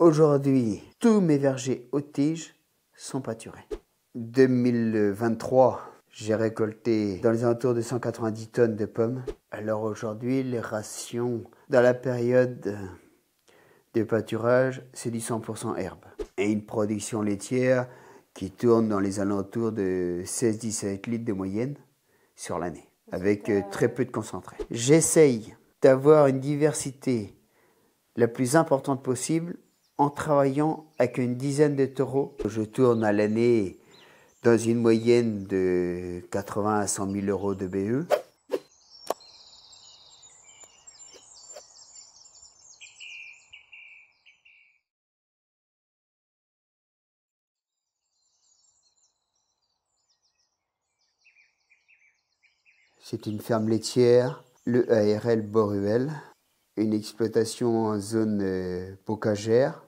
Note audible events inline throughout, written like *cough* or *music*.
Aujourd'hui, tous mes vergers aux tiges sont pâturés. 2023, j'ai récolté dans les alentours de 190 tonnes de pommes. Alors aujourd'hui, les rations dans la période de pâturage, c'est du 100% herbe. Et une production laitière qui tourne dans les alentours de 16-17 litres de moyenne sur l'année, avec euh, très peu de concentré. J'essaye d'avoir une diversité la plus importante possible en travaillant avec une dizaine de taureaux. Je tourne à l'année dans une moyenne de 80 à 100 000 euros de BE. C'est une ferme laitière, le ARL Boruel, une exploitation en zone euh, bocagère,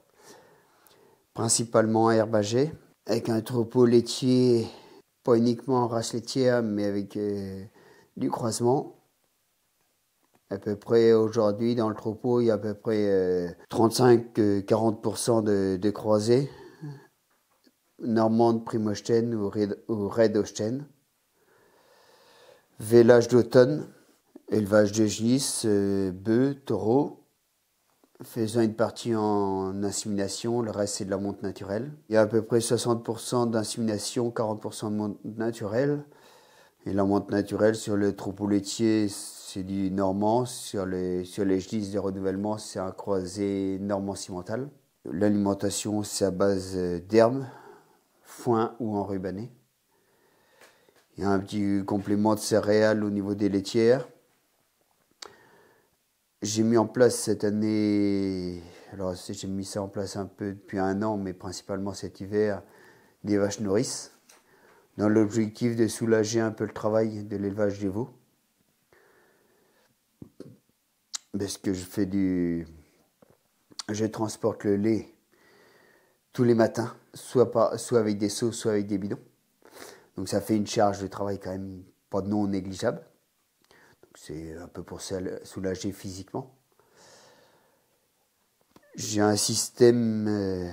principalement Herbagé, avec un troupeau laitier, pas uniquement race laitière, mais avec euh, du croisement. À peu près aujourd'hui, dans le troupeau, il y a à peu près 35-40% euh, euh, de, croisés, normande, primochten ou, red osten, Vélage d'automne, élevage de gis, bœufs, taureaux faisant une partie en insémination, le reste c'est de la monte naturelle. Il y a à peu près 60% d'insémination, 40% de monte naturelle. Et la monte naturelle sur le troupeau laitier, c'est du normand. Sur les, sur les de renouvellement, c'est un croisé normand-cimental. L'alimentation, c'est à base d'herbes, foin ou enrubanné. Il y a un petit complément de céréales au niveau des laitières. J'ai mis en place cette année, alors j'ai mis ça en place un peu depuis un an, mais principalement cet hiver, des vaches nourrices, dans l'objectif de soulager un peu le travail de l'élevage des veaux. Parce que je fais du. Je transporte le lait tous les matins, soit, soit avec des seaux, soit avec des bidons. Donc ça fait une charge de travail quand même pas non négligeable c'est un peu pour soulager physiquement. J'ai un système euh,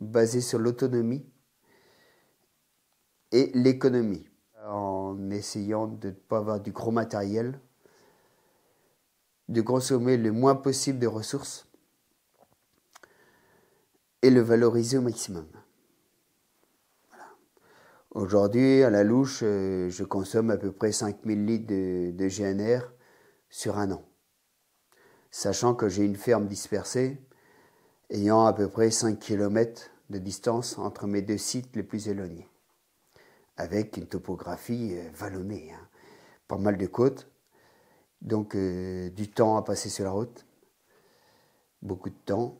basé sur l'autonomie et l'économie, en essayant de ne pas avoir du gros matériel, de consommer le moins possible de ressources et le valoriser au maximum. Aujourd'hui, à la louche, euh, je consomme à peu près 5000 litres de, GNR sur un an. Sachant que j'ai une ferme dispersée, ayant à peu près 5 km de distance entre mes deux sites les plus éloignés, avec une topographie euh, vallonnée, hein. pas mal de côtes, donc euh, du temps à passer sur la route, beaucoup de temps,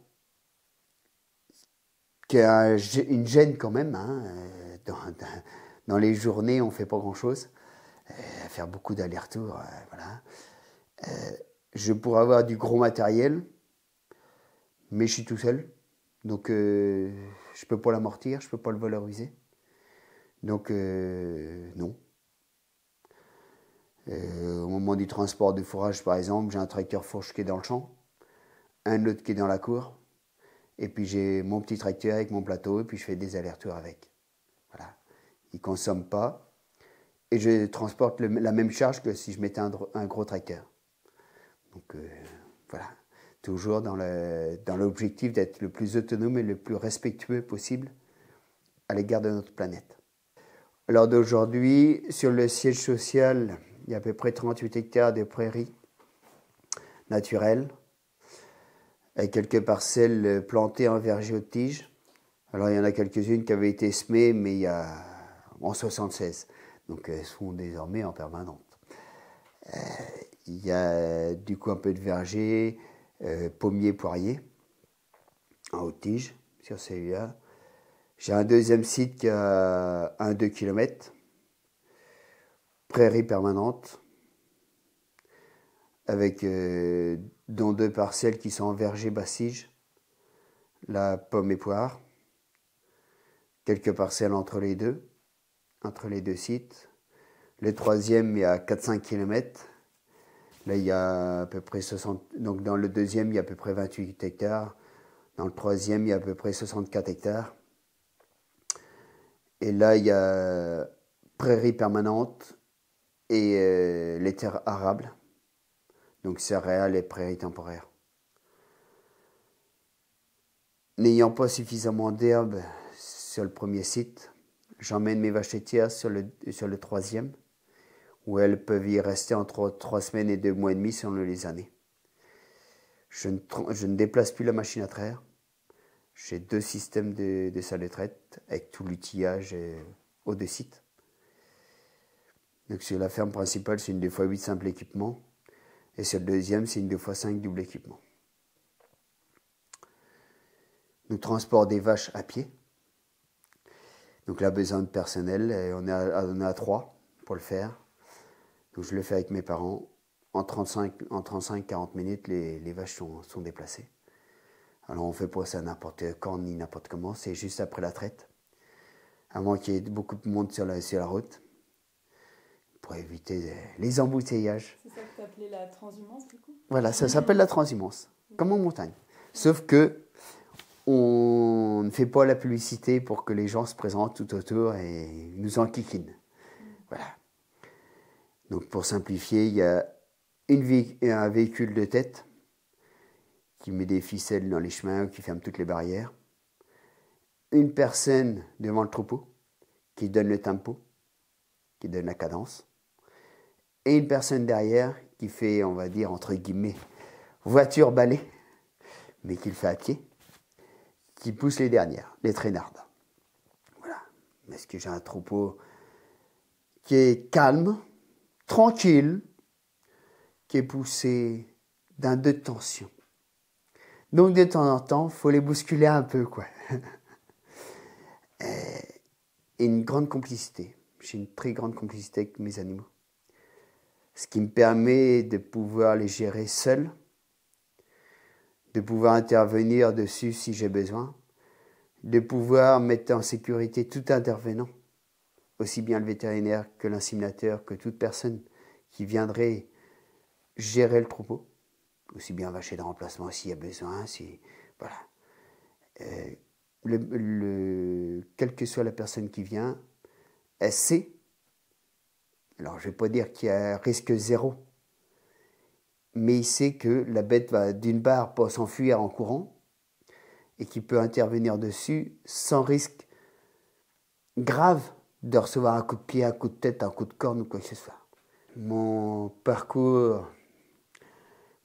qui a une gêne quand même. Hein, dans, les journées, on ne fait pas grand-chose. Euh, faire beaucoup d'allers-retours, euh, euh, je pourrais avoir du gros matériel, mais je suis tout seul. Donc, je ne peux pas l'amortir, je ne peux pas le valoriser. Donc, non. au moment du transport de fourrage, par exemple, j'ai un tracteur fourche qui est dans le champ, un autre qui est dans la cour, et puis j'ai mon petit tracteur avec mon plateau, et puis je fais des allers-retours avec il consomme pas, et je transporte la même charge que si je mettais un, gros tracker. Donc euh, voilà, toujours dans l'objectif d'être le plus autonome et le plus respectueux possible à l'égard de notre planète. Alors, d'aujourd'hui, sur le siège social, il y a à peu près 38 hectares de prairies naturelles, avec quelques parcelles plantées en verger aux tiges. Alors il y en a quelques-unes qui avaient été semées, mais il y a en 76. Donc elles sont désormais en permanente. Euh, il y a du coup un peu de verger, euh, pommier, poirier, en haute tige sur celui-là. J'ai un deuxième site qui a 1-2 km, prairie permanente, avec euh, dans deux parcelles qui sont en verger bassige, la pomme et poire, quelques parcelles entre les deux entre les deux sites. Le troisième est à 4-5 km. Là, il y a à peu près 60. Donc, dans le deuxième, il y a à peu près 28 hectares. Dans le troisième, il y a à peu près 64 hectares. Et là, il y a prairies permanentes et euh, les terres arables. Donc, céréales et prairies temporaires. N'ayant pas suffisamment d'herbe sur le premier site, j'emmène mes vaches laitières sur le, sur le troisième, où elles peuvent y rester entre trois semaines et deux mois et demi selon les années. Je ne, je ne déplace plus la machine à traire. J'ai deux systèmes de, de salle de traite avec tout l'outillage euh, au deux sites. Donc sur la ferme principale, c'est une 2x8 simple équipement. Et sur le deuxième, c'est une 2x5 double équipement. Nous transportons des vaches à pied. Donc la besoin de on on est à trois pour le faire. Donc je le fais avec mes parents. En 35-40 minutes, les, vaches sont, déplacées. Alors on fait pas ça n'importe quand ni n'importe comment, c'est juste après la traite. Avant qu'il y ait beaucoup de monde sur la, sur la route, pour éviter les embouteillages. C'est ça que tu appelais la transhumance du coup Voilà, ça s'appelle la transhumance, comme en montagne. Sauf que on ne fait pas la publicité pour que les gens se présentent tout autour et nous enquiquinent. Voilà. Donc pour simplifier, il y a une un véhicule de tête qui met des ficelles dans les chemins ou qui ferme toutes les barrières. Une personne devant le troupeau qui donne le tempo, qui donne la cadence. Et une personne derrière qui fait, on va dire, entre guillemets, voiture balai, mais qui le fait à pied qui poussent les dernières, les traînardes. Voilà. Parce que j'ai un troupeau qui est calme, tranquille, qui est poussé d'un de tension. Donc de temps en temps, faut les bousculer un peu, quoi. *laughs* Et une grande complicité. J'ai une très grande complicité avec mes animaux. Ce qui me permet de pouvoir les gérer seuls, de pouvoir intervenir dessus si j'ai besoin, de pouvoir mettre en sécurité tout intervenant, aussi bien le vétérinaire que l'inséminateur, que toute personne qui viendrait gérer le troupeau, aussi bien vacher de remplacement s'il y a besoin, si voilà. Euh, le, quelle que soit la personne qui vient, elle sait. Alors je ne vais pas dire qu'il y a risque zéro, mais il sait que la bête va d'une barre s'enfuir en courant et qu'il peut intervenir dessus sans risque grave de recevoir un coup de pied, un coup de tête, un coup de corne ou quoi que ce soit. Mon parcours,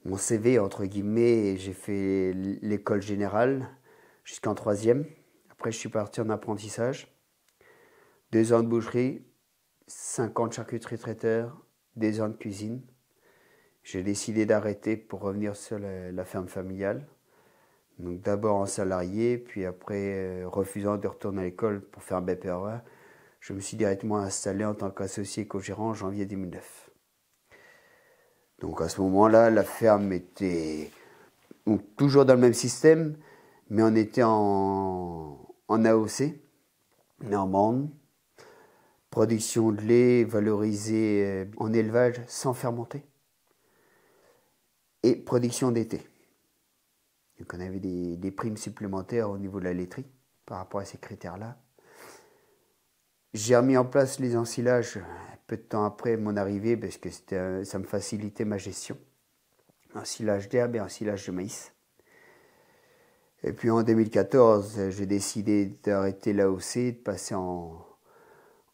mon CV entre guillemets, j'ai fait l'école générale jusqu'en troisième. Après, je suis parti en apprentissage. Deux ans de boucherie, cinq ans de charcuterie traiteur, deux ans de cuisine. J'ai décidé d'arrêter pour revenir sur la, ferme familiale. Donc d'abord en salarié, puis après euh, refusant de retourner à l'école pour faire un BPRA, e, je me suis directement installé en tant qu'associé co-gérant en janvier 2009. Donc à ce moment-là, la ferme était toujours dans le même système, mais on était en, AOC, normande, production de lait valorisé euh, en élevage sans fermenter et production d'été. Donc on avait des, primes supplémentaires au niveau de la laiterie par rapport à ces critères-là. J'ai remis en place les ensilages peu de temps après mon arrivée parce que ça me facilitait ma gestion. Ensilage d'herbe et ensilage de maïs. Et puis en 2014, j'ai décidé d'arrêter l'AOC et de passer en,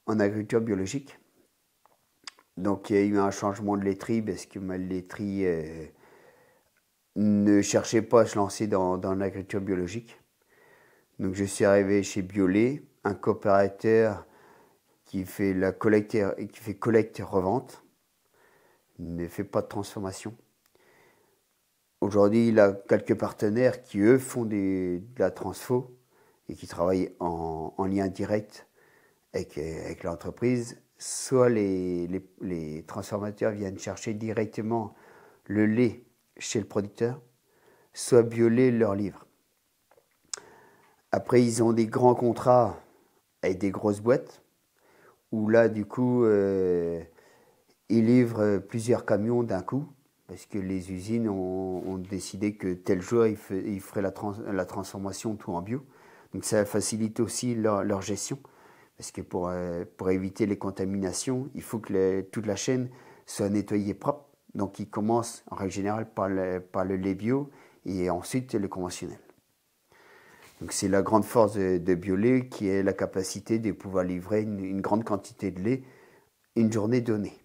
agriculture biologique. Donc il y a eu un changement de laiterie parce que ma laiterie... Euh, ne cherchait pas à se lancer dans, l'agriculture biologique. Donc je suis arrivé chez Biolay, un coopérateur qui fait la collecte et qui fait collecte revente, ne fait pas de transformation. Aujourd'hui, il a quelques partenaires qui eux font de la transfo et qui travaillent en, lien direct avec, l'entreprise. Soit les transformateurs viennent chercher directement le lait chez le producteur, soit violer leur livre. Après, ils ont des grands contrats avec des grosses boîtes, où là, du coup, euh, ils livrent plusieurs camions d'un coup, parce que les usines ont, décidé que tel jour, ils, feraient la, transformation tout en bio. Donc ça facilite aussi leur, gestion, parce que pour, euh, pour éviter les contaminations, il faut que toute la chaîne soit nettoyée propre. Donc, il commence en règle générale par le, lait bio et ensuite le conventionnel. Donc, c'est la grande force de, de qui est la capacité de pouvoir livrer une, grande quantité de lait une journée donnée.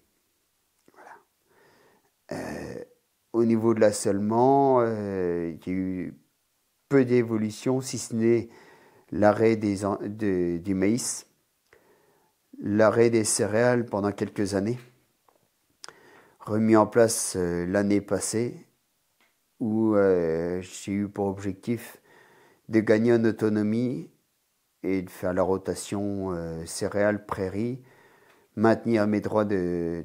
Euh, au niveau de l'assolement, euh, il y a eu peu d'évolution, si ce n'est l'arrêt du maïs, l'arrêt des céréales pendant quelques années remis en place euh, l'année passée où euh, j'ai eu pour objectif de gagner en autonomie et de faire la rotation euh, céréales, prairies, maintenir mes droits de,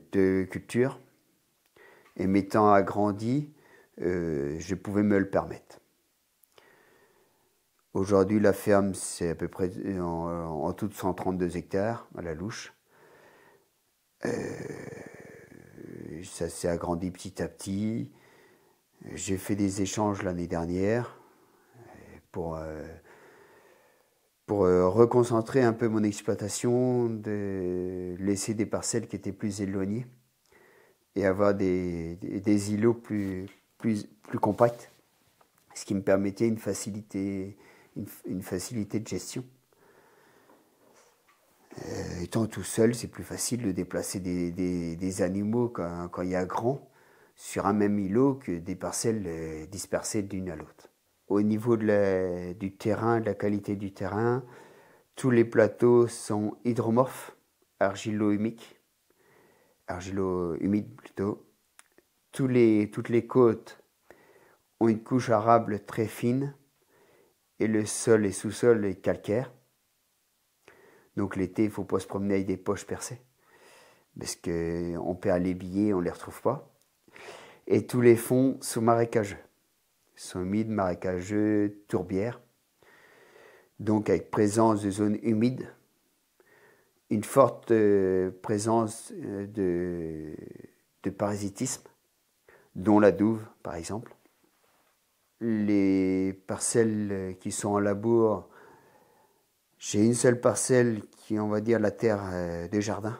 culture. Et m'étant agrandi, je pouvais me le permettre. Aujourd'hui, la ferme, c'est à peu près en, tout 132 hectares à la louche ça s'est agrandi petit à petit. J'ai fait des échanges l'année dernière euh, pour, euh, pour euh, reconcentrer un peu mon exploitation, de laisser des parcelles qui étaient plus éloignées et avoir des, îlots plus, plus, plus compacts, ce qui me permettait une facilité, une facilité de gestion. Euh, étant tout seul, c'est plus facile de déplacer des, animaux quand, il y a grand sur un même îlot que des parcelles euh, dispersées d'une à l'autre. Au niveau du terrain, de la qualité du terrain, tous les plateaux sont hydromorphes, argilo-humiques, argilo-humides plutôt. toutes les côtes ont une couche arable très fine et le sol et sous-sol est calcaire. Donc l'été, il ne faut pas se promener avec des poches percées, parce qu'on perd les billets, on ne les retrouve pas. Et tous les fonds sont marécageux, sont humides, marécageux, tourbières, donc avec présence de zones humides, une forte euh, présence euh, de parasitisme, dont la douve par exemple. Les parcelles euh, qui sont en labour j'ai une seule parcelle qui est, on va dire, la terre euh, des jardins.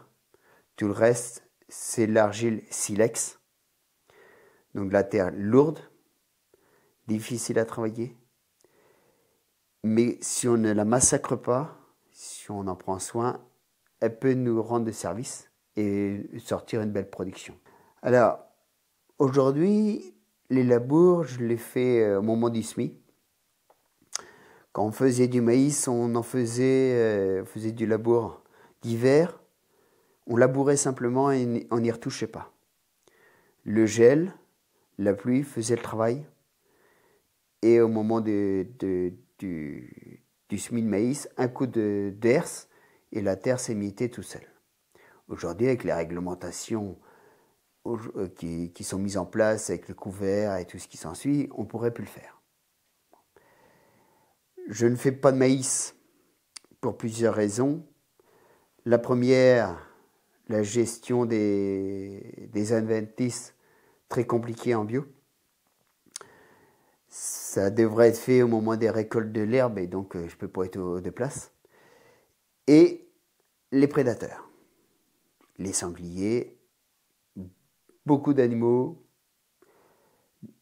Tout le reste, c'est l'argile silex. Donc la terre lourde, difficile à travailler. Mais si on ne la massacre pas, si on en prend soin, elle peut nous rendre service et sortir une belle production. Alors, aujourd'hui, les labours, je les fais euh, au moment du quand on faisait du maïs, on en faisait, euh, faisait du labour d'hiver. On labourait simplement et on n'y retouchait pas. Le gel, la pluie faisait le travail. Et au moment du, du semis de maïs, un coup de, et la terre s'émiettait tout seul. Aujourd'hui, avec les réglementations euh, qui, qui, sont mises en place, avec le couvert et tout ce qui s'ensuit, on pourrait plus le faire. Je ne fais pas de maïs pour plusieurs raisons. La première, la gestion des, des adventices, très compliquée en bio. Ça devrait être fait au moment des récoltes de l'herbe et donc euh, je ne peux pas être de place. Et les prédateurs, les sangliers, beaucoup d'animaux,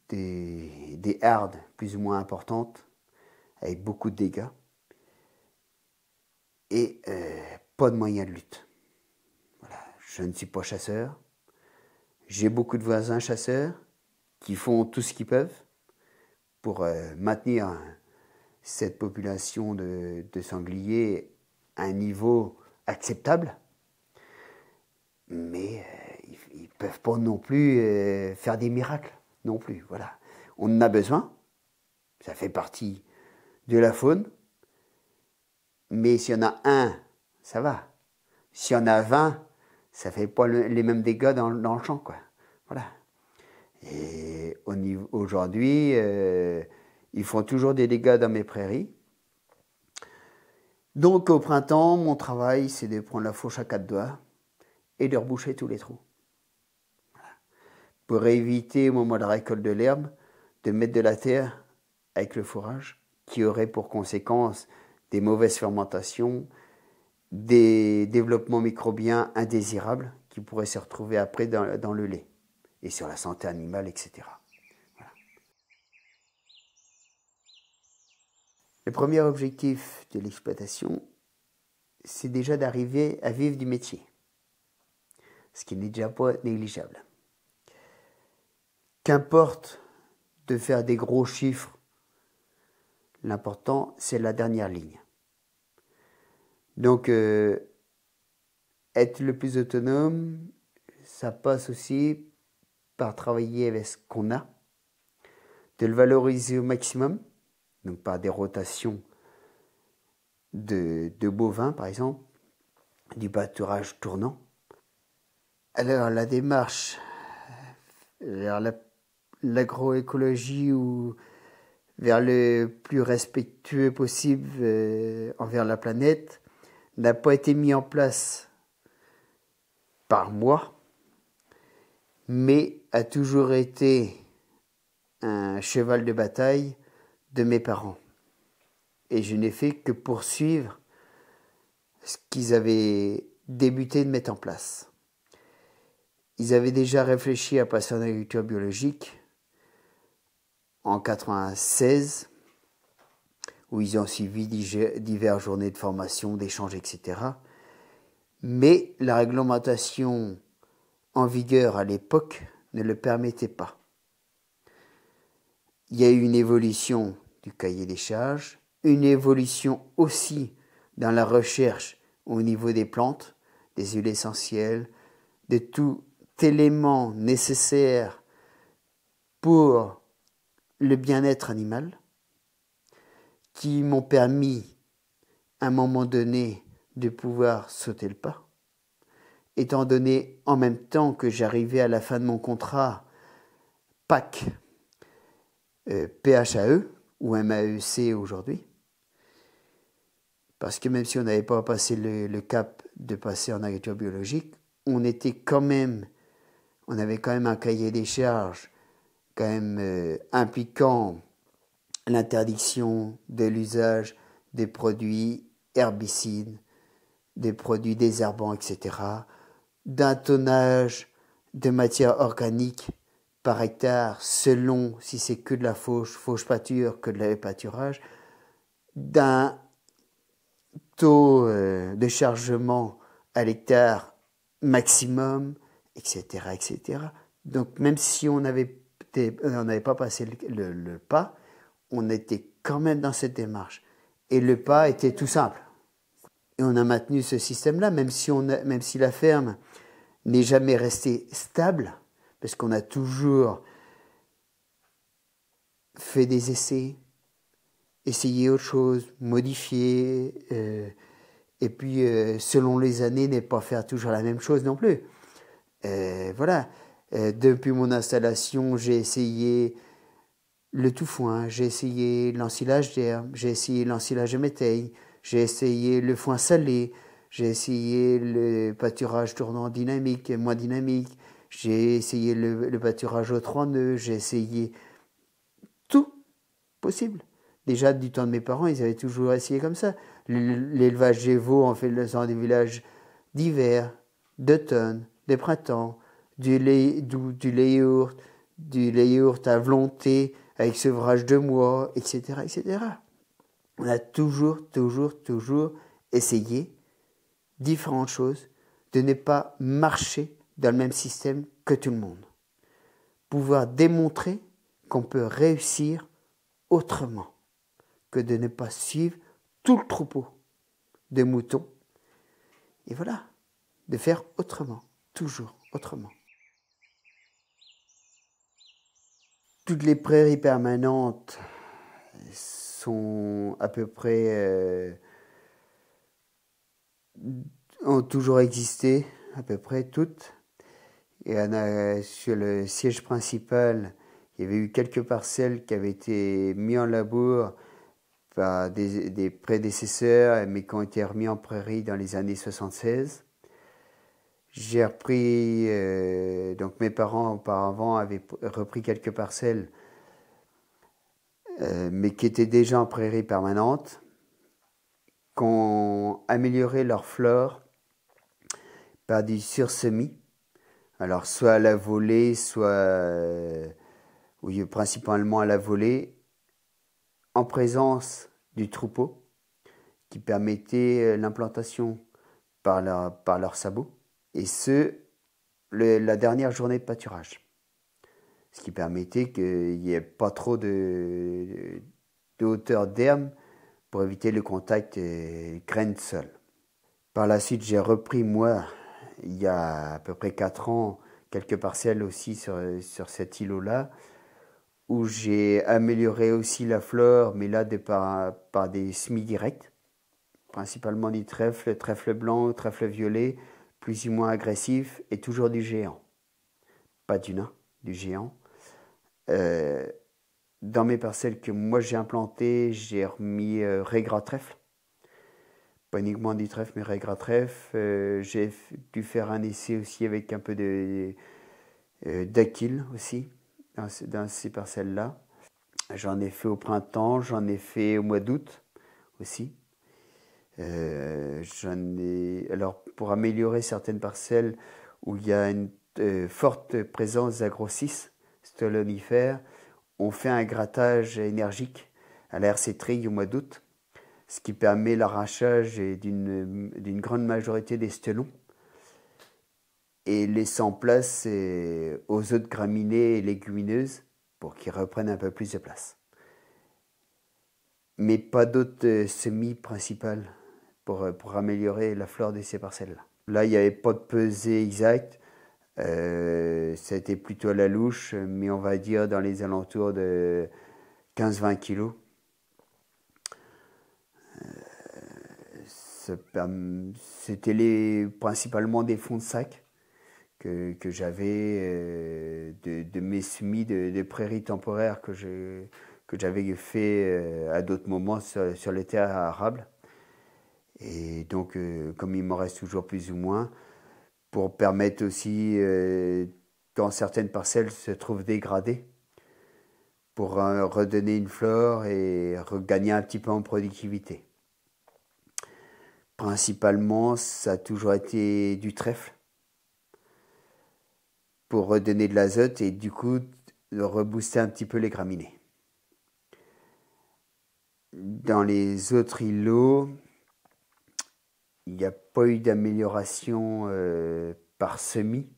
des, des hardes plus ou moins importantes, avec beaucoup de dégâts et euh, pas de moyens de lutte. Voilà. Je ne suis pas chasseur. J'ai beaucoup de voisins chasseurs qui font tout ce qu'ils peuvent pour euh, maintenir hein, cette population de, sangliers à un niveau acceptable. Mais euh, ils ne peuvent pas non plus faire des miracles, non plus. Voilà. On en a besoin. Ça fait partie de la faune. Mais s'il y en a un, ça va. S'il y en a 20, ça fait pas les mêmes dégâts dans, le champ, quoi. Voilà. Et aujourd'hui, euh, ils font toujours des dégâts dans mes prairies. Donc au printemps, mon travail, c'est de prendre la fourche à quatre doigts et de reboucher tous les trous. Pour éviter au moment de la récolte de l'herbe de mettre de la terre avec le fourrage qui aurait pour conséquence des mauvaises fermentations, des développements microbiens indésirables qui pourraient se retrouver après dans, le lait et sur la santé animale, etc. Le premier objectif de l'exploitation, c'est déjà d'arriver à vivre du métier, ce qui n'est déjà pas négligeable. Qu'importe de faire des gros chiffres L'important, c'est la dernière ligne. Donc, euh, être le plus autonome, ça passe aussi par travailler avec ce qu'on a, de le valoriser au maximum, donc par des rotations de, bovins, par exemple, du pâturage tournant. Alors, la démarche vers l'agroécologie ou vers le plus respectueux possible euh, envers la planète n'a pas été mis en place par moi, mais a toujours été un cheval de bataille de mes parents. Et je n'ai fait que poursuivre ce qu'ils avaient débuté de mettre en place. Ils avaient déjà réfléchi à passer en agriculture biologique, en 96, où ils ont suivi diverses journées de formation, d'échanges, etc. Mais la réglementation en vigueur à l'époque ne le permettait pas. Il y a eu une évolution du cahier des charges, une évolution aussi dans la recherche au niveau des plantes, des huiles essentielles, de tout élément nécessaire pour le bien-être animal, qui m'ont permis à un moment donné de pouvoir sauter le pas, étant donné en même temps que j'arrivais à la fin de mon contrat PAC, euh, PHAE ou MAEC aujourd'hui, parce que même si on n'avait pas passé le, le, cap de passer en agriculture biologique, on était quand même, on avait quand même un cahier des charges quand même euh, impliquant l'interdiction de l'usage des produits herbicides, des produits désherbants, etc., d'un tonnage de matière organique par hectare selon si c'est que de la fauche, fauche pâture, que de la pâturage, d'un taux euh, de chargement à l'hectare maximum, etc., etc. Donc même si on n'avait euh, on n'avait pas passé le, pas, on était quand même dans cette démarche. Et le pas était tout simple. Et on a maintenu ce système-là, même, si la ferme n'est jamais restée stable, parce qu'on a toujours fait des essais, essayé autre chose, modifié, euh, et puis euh, selon les années, n'est pas faire toujours la même chose non plus. voilà. Euh, depuis mon installation, j'ai essayé le tout foin, j'ai essayé l'ensilage d'herbe, j'ai essayé l'ensilage de métaille, j'ai essayé le foin salé, j'ai essayé le pâturage tournant dynamique et moins dynamique, j'ai essayé le, pâturage aux trois nœuds, j'ai essayé tout possible. Déjà, du temps de mes parents, ils avaient toujours essayé comme ça. L'élevage des veaux en faisant des villages d'hiver, d'automne, de printemps, du lait, du, du lait à volonté, avec ce sevrage de moi etc., etc. On a toujours, toujours, toujours essayé différentes choses, de ne pas marcher dans le même système que tout le monde. Pouvoir démontrer qu'on peut réussir autrement que de ne pas suivre tout le troupeau de moutons. Et voilà, de faire autrement, toujours autrement. toutes les prairies permanentes sont à peu près euh, ont toujours existé à peu près toutes et sur le siège principal il y avait eu quelques parcelles qui avaient été mises en labour par des, prédécesseurs mais qui ont été remis en prairie dans les années 76 j'ai repris, euh, donc mes parents auparavant avaient repris quelques parcelles, euh, mais qui étaient déjà en prairie permanente, ont amélioré leur flore par du sursemis. Alors soit à la volée, soit euh, principalement à la volée, en présence du troupeau, qui permettait euh, l'implantation par, leur, par leurs sabots et ce, le, la dernière journée de pâturage. Ce qui permettait qu'il n'y ait pas trop de, de hauteur d'herbe pour éviter le contact de euh, sol. Par la suite, j'ai repris, moi, il y a à peu près 4 ans, quelques parcelles aussi sur, sur cet îlot-là, où j'ai amélioré aussi la flore, mais là par, par des semis directs, principalement des trèfles, trèfles blancs, trèfles violet, plus ou moins agressif, et toujours du géant. Pas du nain, du géant. Euh, dans mes parcelles que moi j'ai implantées, j'ai remis euh, régras trèfle. Pas uniquement du trèfle, mais régras trèfle. Euh, j'ai dû faire un essai aussi avec un peu de euh, aussi, dans ces parcelles-là. J'en ai fait au printemps, j'en ai fait au mois d'août aussi. Euh, alors, pour améliorer certaines parcelles où il y a une euh, forte présence d'agrocis, stolonifères, on fait un grattage énergique à l'air RC au mois d'août, ce qui permet l'arrachage d'une grande majorité des stelons et laissant place euh, aux autres graminées et légumineuses pour qu'ils reprennent un peu plus de place. Mais pas d'autres semis principales. Euh, pour, améliorer la flore de ces parcelles-là. Là, il n'y avait pas de pesée exacte. C'était euh, plutôt à la louche, mais on va dire dans les alentours de 15-20 kilos. Euh, c'était principalement des fonds de sac que, que j'avais de, mes semis de, prairies temporaires que j'avais que fait à d'autres moments sur les terres arables. Et donc, euh, comme il m'en reste toujours plus ou moins, pour permettre aussi, quand euh, certaines parcelles se trouvent dégradées, pour euh, redonner une flore et regagner un petit peu en productivité. Principalement, ça a toujours été du trèfle pour redonner de l'azote et du coup rebooster un petit peu les graminées. Dans les autres îlots, il n'y a pas eu d'amélioration euh, par semis.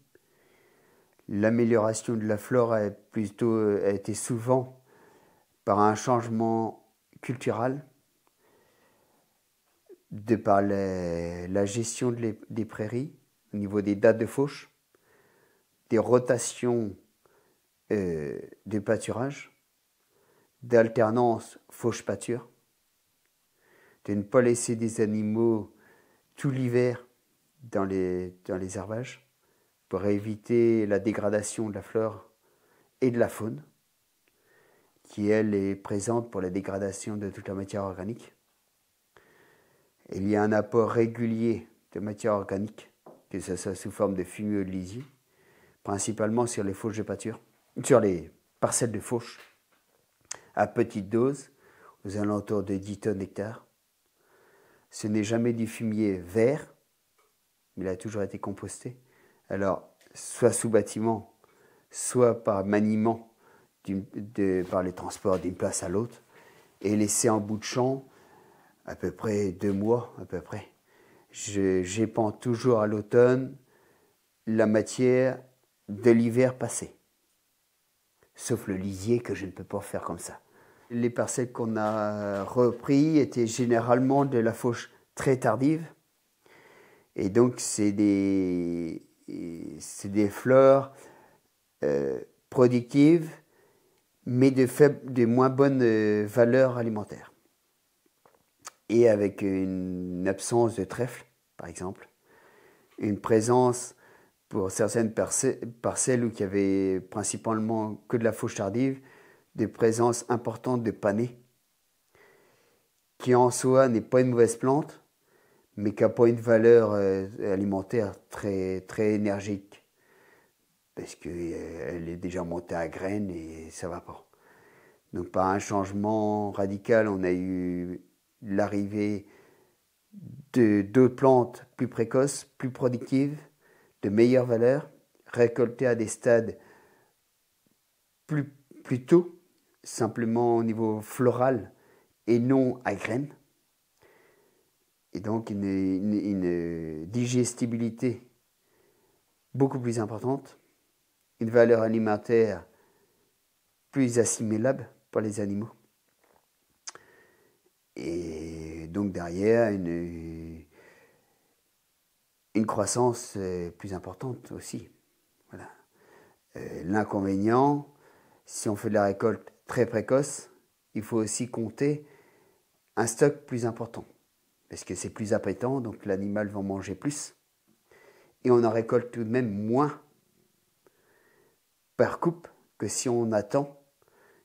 L'amélioration de la flore a, plutôt, euh, été souvent par un changement culturel, de par la gestion des prairies au niveau des dates de fauche, des rotations euh, de pâturage, d'alternance fauche-pâture, de ne pas laisser des animaux tout l'hiver dans les, les herbages pour éviter la dégradation de la flore et de la faune, qui elle est présente pour la dégradation de toute la matière organique. Il y a un apport régulier de matière organique, que ce soit sous forme de fumier ou de lisier, principalement sur les fauches de pâture, sur les parcelles de fauches, à petite dose, aux alentours de 10 tonnes d'hectare ce n'est jamais du fumier vert, mais il a toujours été composté. Alors, soit sous bâtiment, soit par maniement, par les transports d'une place à l'autre, et laissé en bout de champ à peu près deux mois, à peu près. J'épand toujours à l'automne la matière de l'hiver passé, sauf le lisier que je ne peux pas faire comme ça. Les parcelles qu'on a euh, repris étaient généralement de la fauche très tardive. Et donc, c'est des, fleurs euh, productives, mais de, moins bonne euh, valeur alimentaire. Et avec une absence de trèfle, par exemple, une présence pour certaines parcelles où il y avait principalement que de la fauche tardive, de présence importante de panais, qui en soi n'est pas une mauvaise plante, mais qui n'a pas une valeur euh, alimentaire très, très énergique, parce qu'elle euh, est déjà montée à graines et ça va pas. Donc par un changement radical, on a eu l'arrivée de deux plantes plus précoces, plus productives, de meilleure valeur, récoltées à des stades plus, plus tôt simplement au niveau floral et non à graines. Et donc une, une, digestibilité beaucoup plus importante, une valeur alimentaire plus assimilable pour les animaux. Et donc derrière, une, une croissance euh, plus importante aussi. Euh, l'inconvénient, si on fait de la récolte très précoce, il faut aussi compter un stock plus important, parce que c'est plus appétant, donc l'animal va manger plus, et on en récolte tout de même moins par coupe que si on attend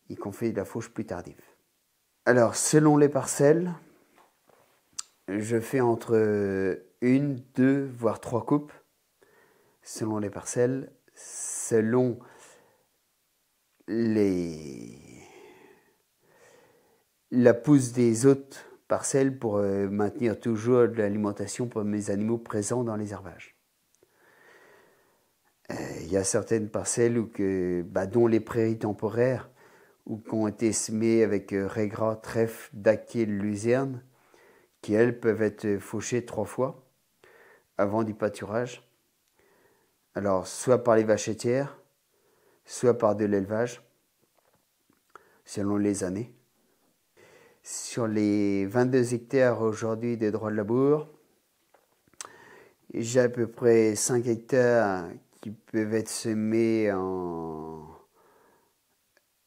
et qu'on fait de la fauche plus tardive. Alors, selon les parcelles, je fais entre une, deux, voire trois coupes, selon les parcelles, selon les la pousse des autres parcelles pour euh, maintenir toujours de l'alimentation pour mes animaux présents dans les herbages. Euh, il y a certaines parcelles que, bah, dont les prairies temporaires ou qui ont été semées avec euh, régras, trèfle, dactyle, luzerne, qui elles peuvent être fauchées trois fois avant du pâturage. Alors, soit par les vachetières, soit par de l'élevage, selon les années sur les 22 hectares aujourd'hui des droits de labour, j'ai à peu près 5 hectares qui peuvent être semés en.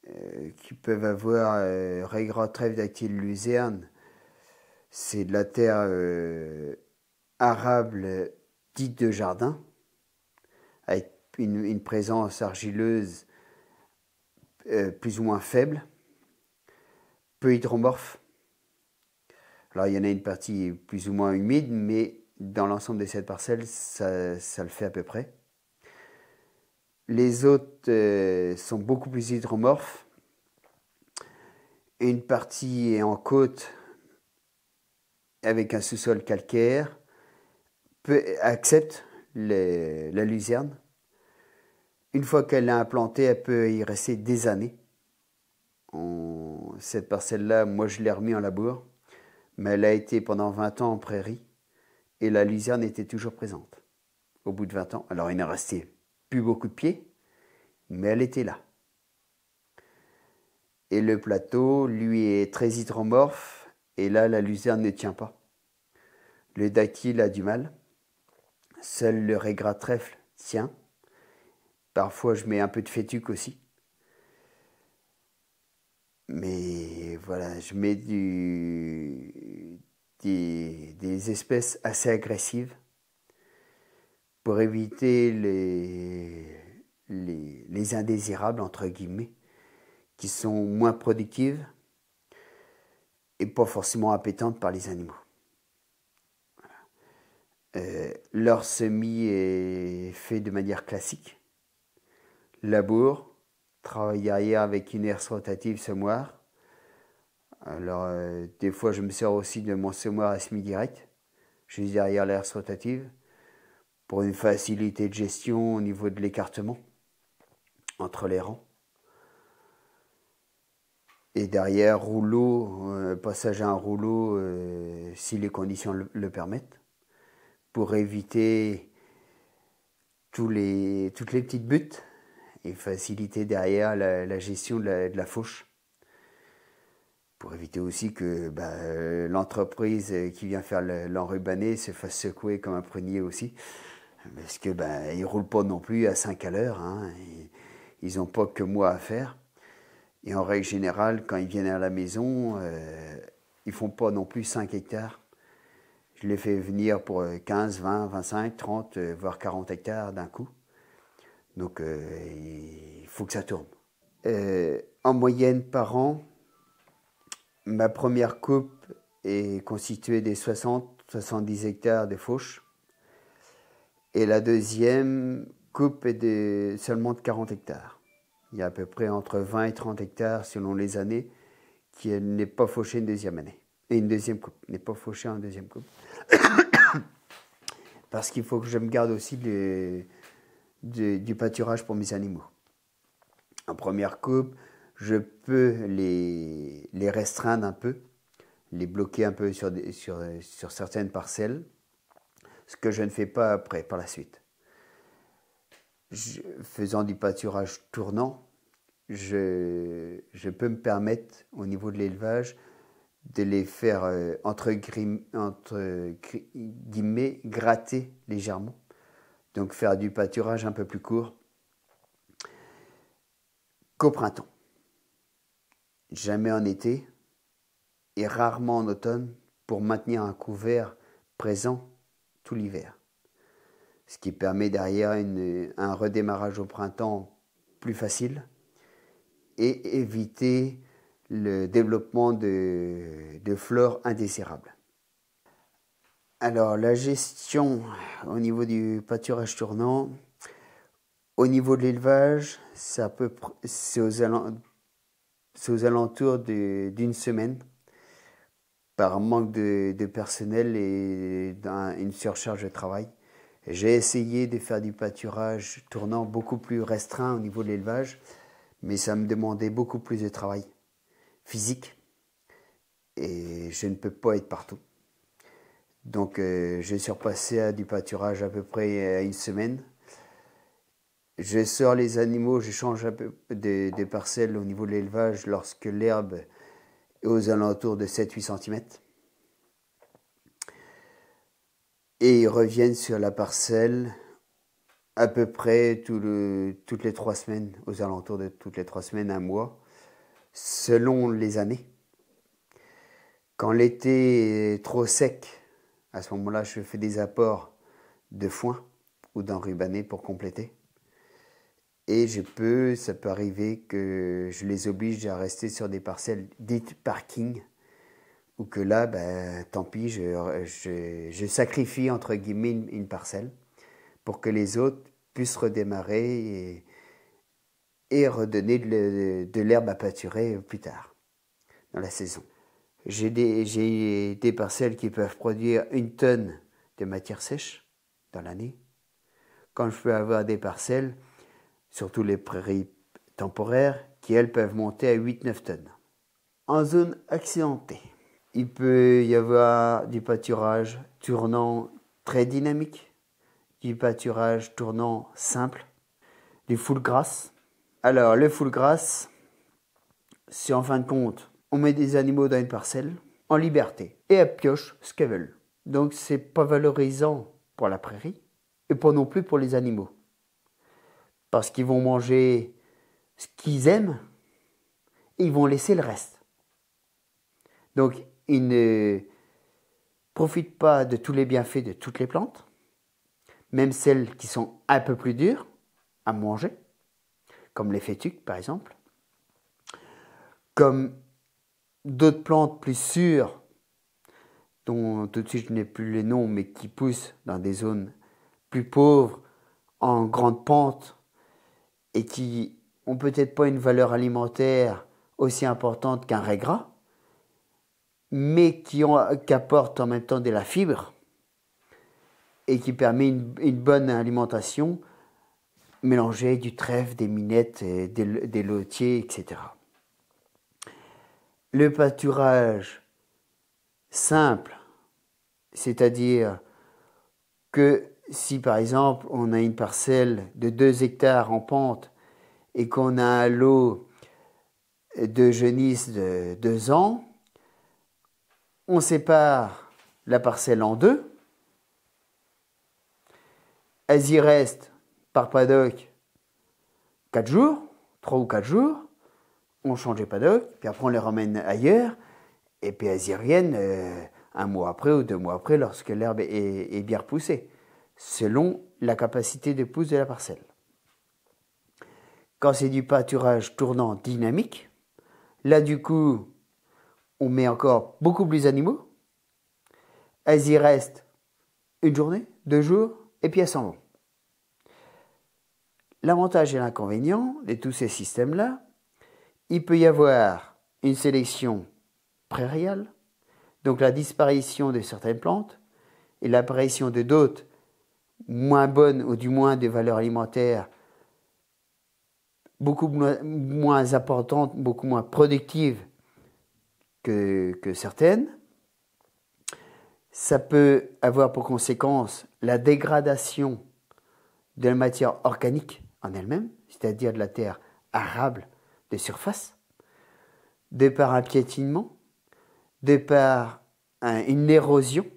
Euh, qui peuvent avoir euh, régrat luzerne. C'est de la terre euh, arable dite de jardin, avec une présence argileuse euh, plus ou moins faible hydromorphe Alors il y en a une partie plus ou moins humide, mais dans l'ensemble de cette parcelles, ça, le fait à peu près. Les autres euh, sont beaucoup plus hydromorphes. Une partie est en côte avec un sous-sol calcaire, peut, accepte la luzerne. Une fois qu'elle l'a implantée, elle peut y rester des années cette parcelle-là, moi je l'ai remis en labour, mais elle a été pendant 20 ans en prairie et la luzerne était toujours présente. Au bout de 20 ans, alors il n'en restait plus beaucoup de pieds, mais elle était là. Et le plateau, lui, est très hydromorphe, et là, la luzerne ne tient pas. Le dactyle a du mal. Seul le régrat trèfle tient. Parfois, je mets un peu de fétuque aussi. Mais voilà, je mets du, des, espèces assez agressives pour éviter les, les, indésirables, entre guillemets, qui sont moins productives et pas forcément appétentes par les animaux. Euh, leur semis est fait de manière classique, labour, travailler avec une herse rotative semoir. Alors, euh, des fois, je me sers aussi de mon semoir à semi-direct, juste derrière l'herse rotative, pour une facilité de gestion au niveau de l'écartement entre les rangs. Et derrière, rouleau, euh, passage à un rouleau, euh, si les conditions le, le, permettent, pour éviter tous les, toutes les petites buttes et faciliter derrière la, gestion de la, fauche. Pour éviter aussi que bah, euh, l'entreprise euh, qui vient faire l'enrubané se fasse secouer comme un prunier aussi. Parce que bah, ils roulent pas non plus à 5 à l'heure. Hein, ils n'ont pas que moi à faire. Et en règle générale, quand ils viennent à la maison, euh, ils font pas non plus 5 hectares. Je les fais venir pour 15, 20, 25, 30, voire 40 hectares d'un coup. Donc euh, il faut que ça tourne. Euh, en moyenne par an, ma première coupe est constituée des 60-70 hectares de fauches. Et la deuxième coupe est de seulement de 40 hectares. Il y a à peu près entre 20 et 30 hectares selon les années qui n'est pas fauchée une deuxième année. Et une deuxième coupe, n'est pas fauchée en deuxième coupe. *coughs* Parce qu'il faut que je me garde aussi de du, pâturage pour mes animaux. En première coupe, je peux les, les restreindre un peu, les bloquer un peu sur, sur, certaines parcelles, ce que je ne fais pas après, par la suite. faisant du pâturage tournant, je, peux me permettre, au niveau de l'élevage, de les faire, euh, entre, guillemets, gratter légèrement donc faire du pâturage un peu plus court qu'au printemps. Jamais en été et rarement en automne pour maintenir un couvert présent tout l'hiver. Ce qui permet derrière un redémarrage au printemps plus facile et éviter le développement de, de fleurs indésirables. Alors, la gestion euh, au niveau du pâturage tournant, au niveau de l'élevage, c'est aux, aux, alentours d'une semaine par manque de, personnel et une surcharge de travail. J'ai essayé de faire du pâturage tournant beaucoup plus restreint au niveau de l'élevage, mais ça me demandait beaucoup plus de travail physique et je ne peux pas être partout. Donc euh, je j'ai surpassé à du pâturage à peu près à euh, une semaine. Je sors les animaux, je change des, parcelles au niveau de l'élevage lorsque l'herbe est aux alentours de 7-8 cm. Et ils reviennent sur la parcelle à peu près toutes les trois semaines, aux alentours de toutes les trois semaines, un mois, selon les années. Quand l'été est trop sec, à ce moment-là, je fais des apports de foin ou d'enrubanné pour compléter. Et je peux, ça peut arriver que je les oblige à rester sur des parcelles dites parking, ou que là, ben, tant pis, je, sacrifie entre guillemets une, parcelle pour que les autres puissent redémarrer et, redonner de l'herbe à pâturer plus tard dans la saison. J'ai des, parcelles qui peuvent produire une tonne de matière sèche dans l'année. Quand je peux avoir des parcelles, surtout les prairies temporaires, qui elles peuvent monter à 8-9 tonnes. En zone accidentée, il peut y avoir du pâturage tournant très dynamique, du pâturage tournant simple, du full grass. Alors, le full grass, c'est en fin de compte on met des animaux dans une parcelle, en liberté, et elles piochent ce qu'elles veulent. Donc c'est pas valorisant pour la prairie, et pas non plus pour les animaux. Parce qu'ils vont manger ce qu'ils aiment, et ils vont laisser le reste. Donc ils ne profitent pas de tous les bienfaits de toutes les plantes, même celles qui sont un peu plus dures à manger, comme les fétuques par exemple, comme d'autres plantes plus sûres, dont tout de suite je n'ai plus les noms, mais qui poussent dans des zones plus pauvres, en grande pente, et qui ont peut-être pas une valeur alimentaire aussi importante qu'un raie gras, mais qui, ont, apportent en même temps de la fibre et qui permet une, bonne alimentation mélangée du trèfle, des minettes, des lotiers, etc le pâturage simple, c'est-à-dire que si par exemple on a une parcelle de 2 hectares en pente et qu'on a un lot de genisse de 2 ans, on sépare la parcelle en deux. Elles y restent par paddock 4 jours, 3 ou 4 jours on changeait pas paddocks, puis après on les ramène ailleurs, et puis elles y reviennent euh, un mois après ou deux mois après lorsque l'herbe est, est, bien repoussée, selon la capacité de pousse de la parcelle. Quand c'est du pâturage tournant dynamique, là du coup, on met encore beaucoup plus d'animaux. Elles y restent une journée, deux jours, et puis elles s'en vont. L'avantage et l'inconvénient de tous ces systèmes-là, il peut y avoir une sélection prairiale, donc la disparition de certaines plantes et l'apparition de d'autres moins bonnes ou du moins de valeur alimentaire beaucoup moins, importantes, beaucoup moins productives que, que certaines. Ça peut avoir pour conséquence la dégradation de la matière organique en elle-même, c'est-à-dire de la terre arable de surface, de par un piétinement, de par une érosion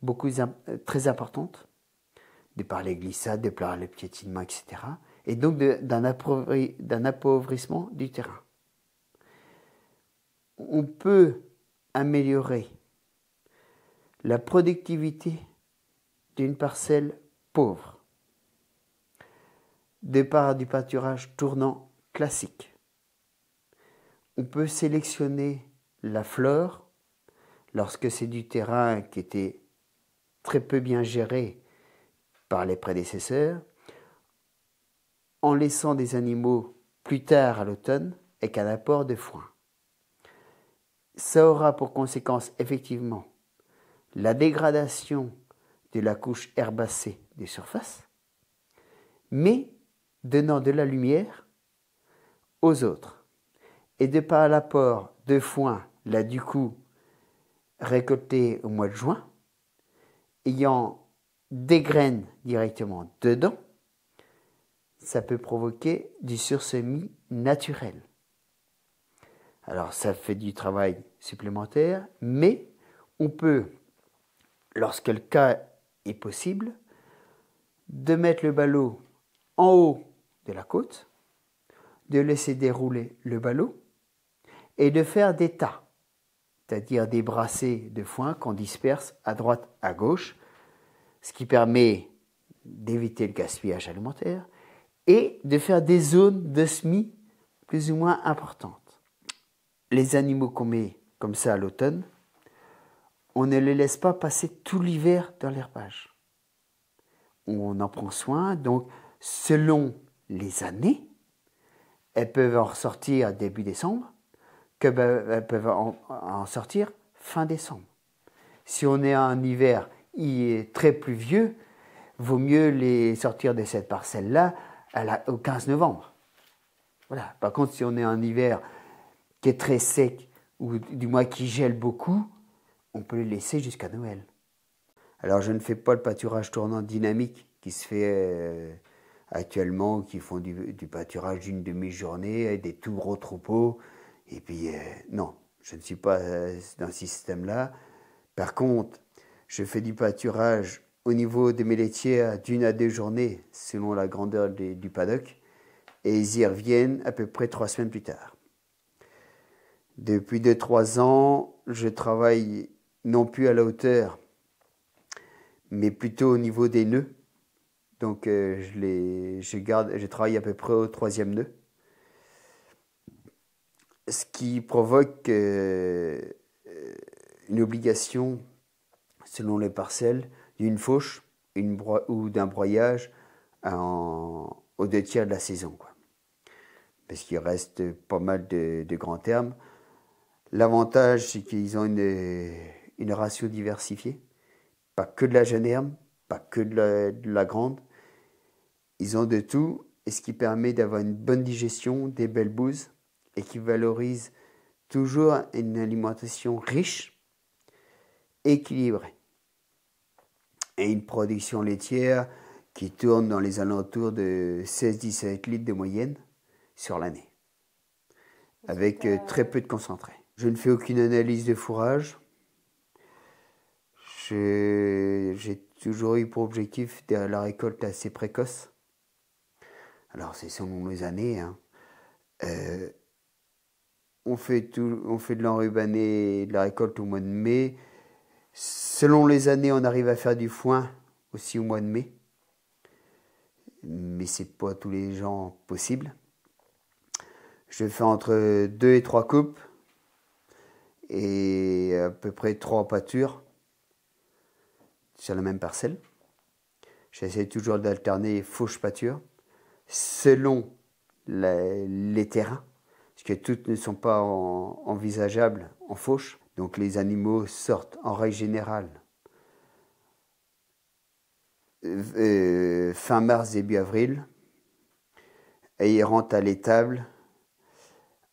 beaucoup, très importante, de par les glissades, de par le piétinement, etc. Et donc d'un appauvrissement du terrain. On peut améliorer la productivité d'une parcelle pauvre, départ du pâturage tournant classique. On peut sélectionner la fleur lorsque c'est du terrain qui était très peu bien géré par les prédécesseurs, en laissant des animaux plus tard à l'automne et un apport de foin. Ça aura pour conséquence effectivement la dégradation de la couche herbacée des surfaces, mais donnant de la lumière aux autres. Et de par l'apport de foin, là du coup, récolté au mois de juin, ayant des graines directement dedans, ça peut provoquer du sursemis naturel. Alors ça fait du travail supplémentaire, mais on peut, lorsque le cas est possible, de mettre le ballot en haut de la côte de laisser dérouler le ballot et de faire des tas, c'est-à-dire des brassées de foin qu'on disperse à droite, à gauche, ce qui permet d'éviter le gaspillage alimentaire et de faire des zones de semis plus ou moins importantes. Les animaux qu'on met comme ça à l'automne, on ne les laisse pas passer tout l'hiver dans l'herbage. On en prend soin, donc selon les années, elles peuvent en sortir début décembre, que ben, elles peuvent en, sortir fin décembre. Si on est à un hiver très pluvieux, vaut mieux les sortir de cette parcelle-là au 15 novembre. Voilà. Par contre, si on est en hiver qui est très sec ou du moins qui gèle beaucoup, on peut les laisser jusqu'à Noël. Alors, je ne fais pas le pâturage tournant dynamique qui se fait euh, actuellement qui font du, pâturage d'une demi-journée, euh, des tout gros troupeaux. Et puis, euh, non, je ne suis pas euh, dans ce système-là. Par contre, je fais du pâturage au niveau de mes laitières d'une à deux journées selon la grandeur du paddock et ils y reviennent à peu près trois semaines plus tard. Depuis deux, trois ans, je travaille non plus à la hauteur, mais plutôt au niveau des nœuds donc, euh, je, je garde, j'ai travaillé à peu près au troisième nœud. Ce qui provoque euh, euh, une obligation, selon les parcelles, d'une fauche ou d'un broyage au deux tiers de la saison. Parce qu'il reste pas mal de, grands termes. L'avantage, c'est qu'ils ont une, ratio diversifiée. Pas que de la jeune herbe, pas que de la grande, ils ont de tout et ce qui permet d'avoir une bonne digestion, des belles bouses et qui valorise toujours une alimentation riche, équilibrée et une production laitière qui tourne dans les alentours de 16-17 litres de moyenne sur l'année, avec euh, très peu de concentré. Je ne fais aucune analyse de fourrage. J'ai toujours eu pour objectif la récolte assez précoce alors c'est selon les années, hein. euh, on, fait on fait de l'enrubané de la récolte au mois de mai. Selon les années, on arrive à faire du foin aussi au mois de mai. Mais c'est pas tous les gens possible. Je fais entre deux et trois coupes et à peu près trois pâtures sur la même parcelle. J'essaie toujours d'alterner fauche pâture selon les, terrains, parce que toutes ne sont pas envisageables en fauche. Donc les animaux sortent en règle générale euh, euh, fin mars, début avril, et ils rentrent à l'étable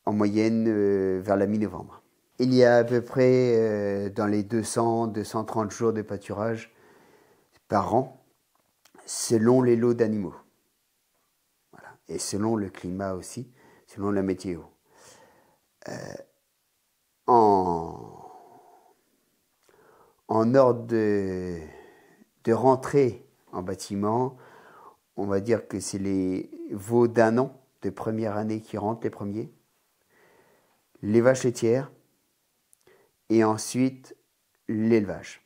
en moyenne euh, vers la mi-novembre. Il y a à peu près dans les 200-230 jours de pâturage par an selon les lots d'animaux et selon le climat aussi, selon la météo. Euh, en, en, ordre de, de, rentrée en bâtiment, on va dire que c'est les veaux d'un an, de première année, qui rentrent les premiers, les vaches laitières, et ensuite l'élevage.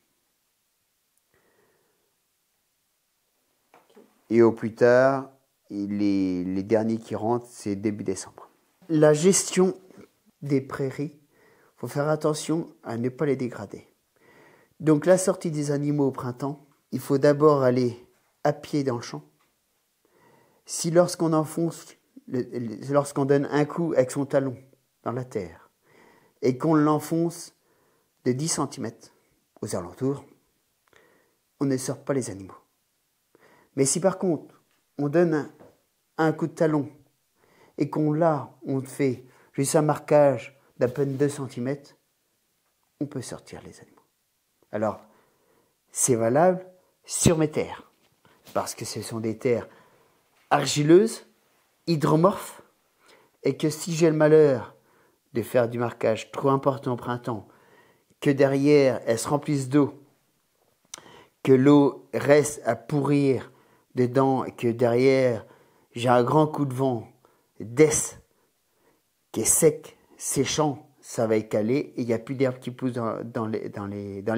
Et au plus tard, les, derniers qui rentrent, c'est début décembre. La gestion des prairies, il faut faire attention à ne pas les dégrader. Donc la sortie des animaux au printemps, il faut d'abord aller à pied dans le champ. Si lorsqu'on enfonce, lorsqu'on donne un coup avec son talon dans la terre et qu'on l'enfonce de 10 cm aux alentours, on ne sort pas les animaux. Mais si par contre on donne un coup de talon et qu'on l'a, on fait juste un marquage d'à peine 2 cm, on peut sortir les animaux. Alors, c'est valable sur mes terres, parce que ce sont des terres argileuses, hydromorphes, et que si j'ai le malheur de faire du marquage trop important au printemps, que derrière elles se remplissent d'eau, que l'eau reste à pourrir dedans, et que derrière j'ai un grand coup de vent d'est qui est sec, séchant, ça va écaler et il n'y a plus d'herbe qui pousse dans, les, dans,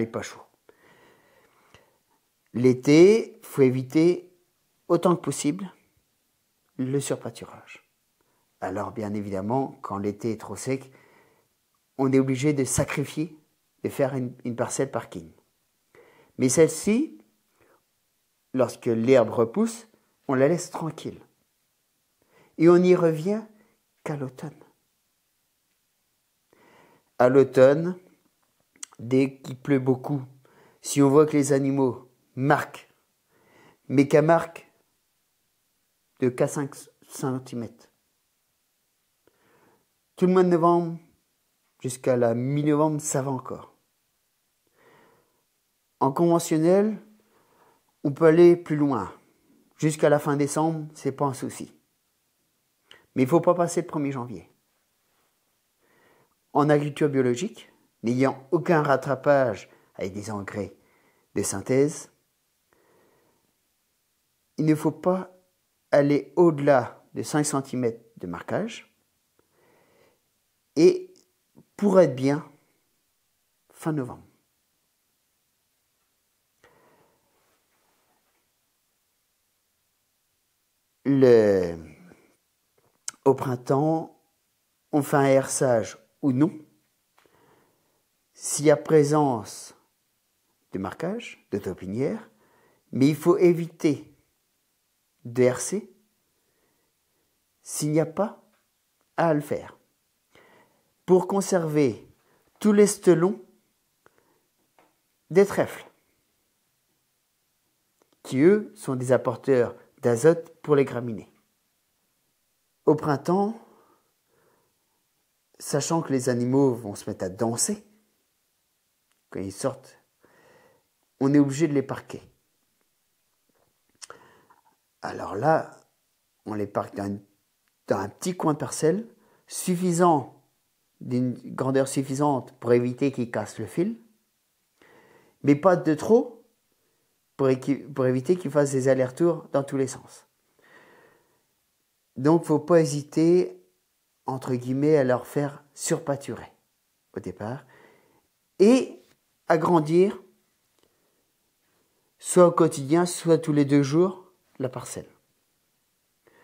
L'été, il faut éviter autant que possible le surpâturage. Alors bien évidemment, quand l'été est trop sec, on est obligé de sacrifier, de faire une parcelle parking. Mais celle-ci, lorsque l'herbe repousse, on la laisse tranquille et on n'y revient qu'à l'automne. À l'automne, dès qu'il pleut beaucoup, si on voit que les animaux marquent, mais qu'à marque de qu'à 5 cm. Tout le mois de novembre jusqu'à la mi-novembre, ça va encore. En conventionnel, on peut aller plus loin. Jusqu'à la fin décembre, c'est pas un souci. Mais il ne faut pas passer le 1er janvier. En agriculture biologique, n'ayant aucun rattrapage avec des engrais de synthèse, il ne faut pas aller au-delà de 5 cm de marquage. Et pour être bien, fin novembre. Le au printemps, on fait un herçage ou non. S'il y a présence de marquage, de topinière, mais il faut éviter de hercer s'il n'y a pas à le faire. Pour conserver tous les l'estelon des trèfles, qui eux sont des apporteurs d'azote pour les graminées au printemps, sachant que les animaux vont se mettre à danser, quand ils sortent, on est obligé de les parquer. Alors là, on les parque dans, un petit coin de parcelle, suffisant, d'une grandeur suffisante pour éviter qu'ils cassent le fil, mais pas de trop pour, pour éviter qu'ils fassent des allers-retours dans tous les sens. Donc, faut pas hésiter, entre guillemets, à leur faire surpâturer au départ et agrandir soit au quotidien, soit tous les deux jours la parcelle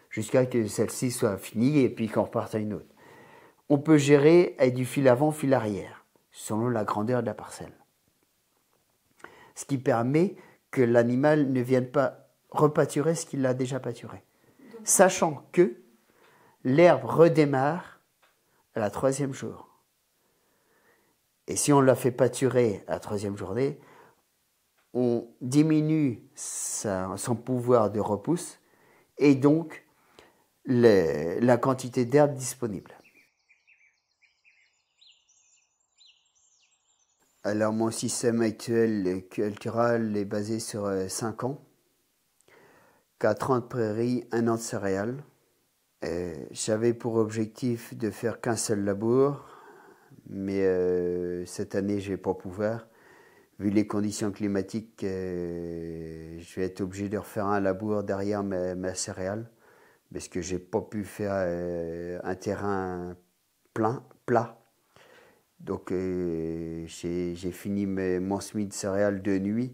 jusqu'à ce que celle-ci soit finie et puis qu'on reparte à une autre. On peut gérer avec du fil avant, fil arrière, selon la grandeur de la parcelle. Ce qui permet que l'animal ne vienne pas repâturer ce qu'il a déjà pâturé sachant que l'herbe redémarre à la troisième jour. Et si on la fait pâturer à la troisième journée, on diminue son pouvoir de repousse et donc la quantité d'herbe disponible. Alors mon système actuel culturel est basé sur 5 euh, ans de prairies, un an de céréales. J'avais pour objectif de faire qu'un seul labour, mais euh, cette année, je n'ai pas faire. Vu les conditions climatiques, euh, je vais être obligé de refaire un labour derrière ma, ma céréale, parce que je n'ai pas pu faire euh, un terrain plein, plat. Donc j'ai fini mes, mon semis de céréales de nuit.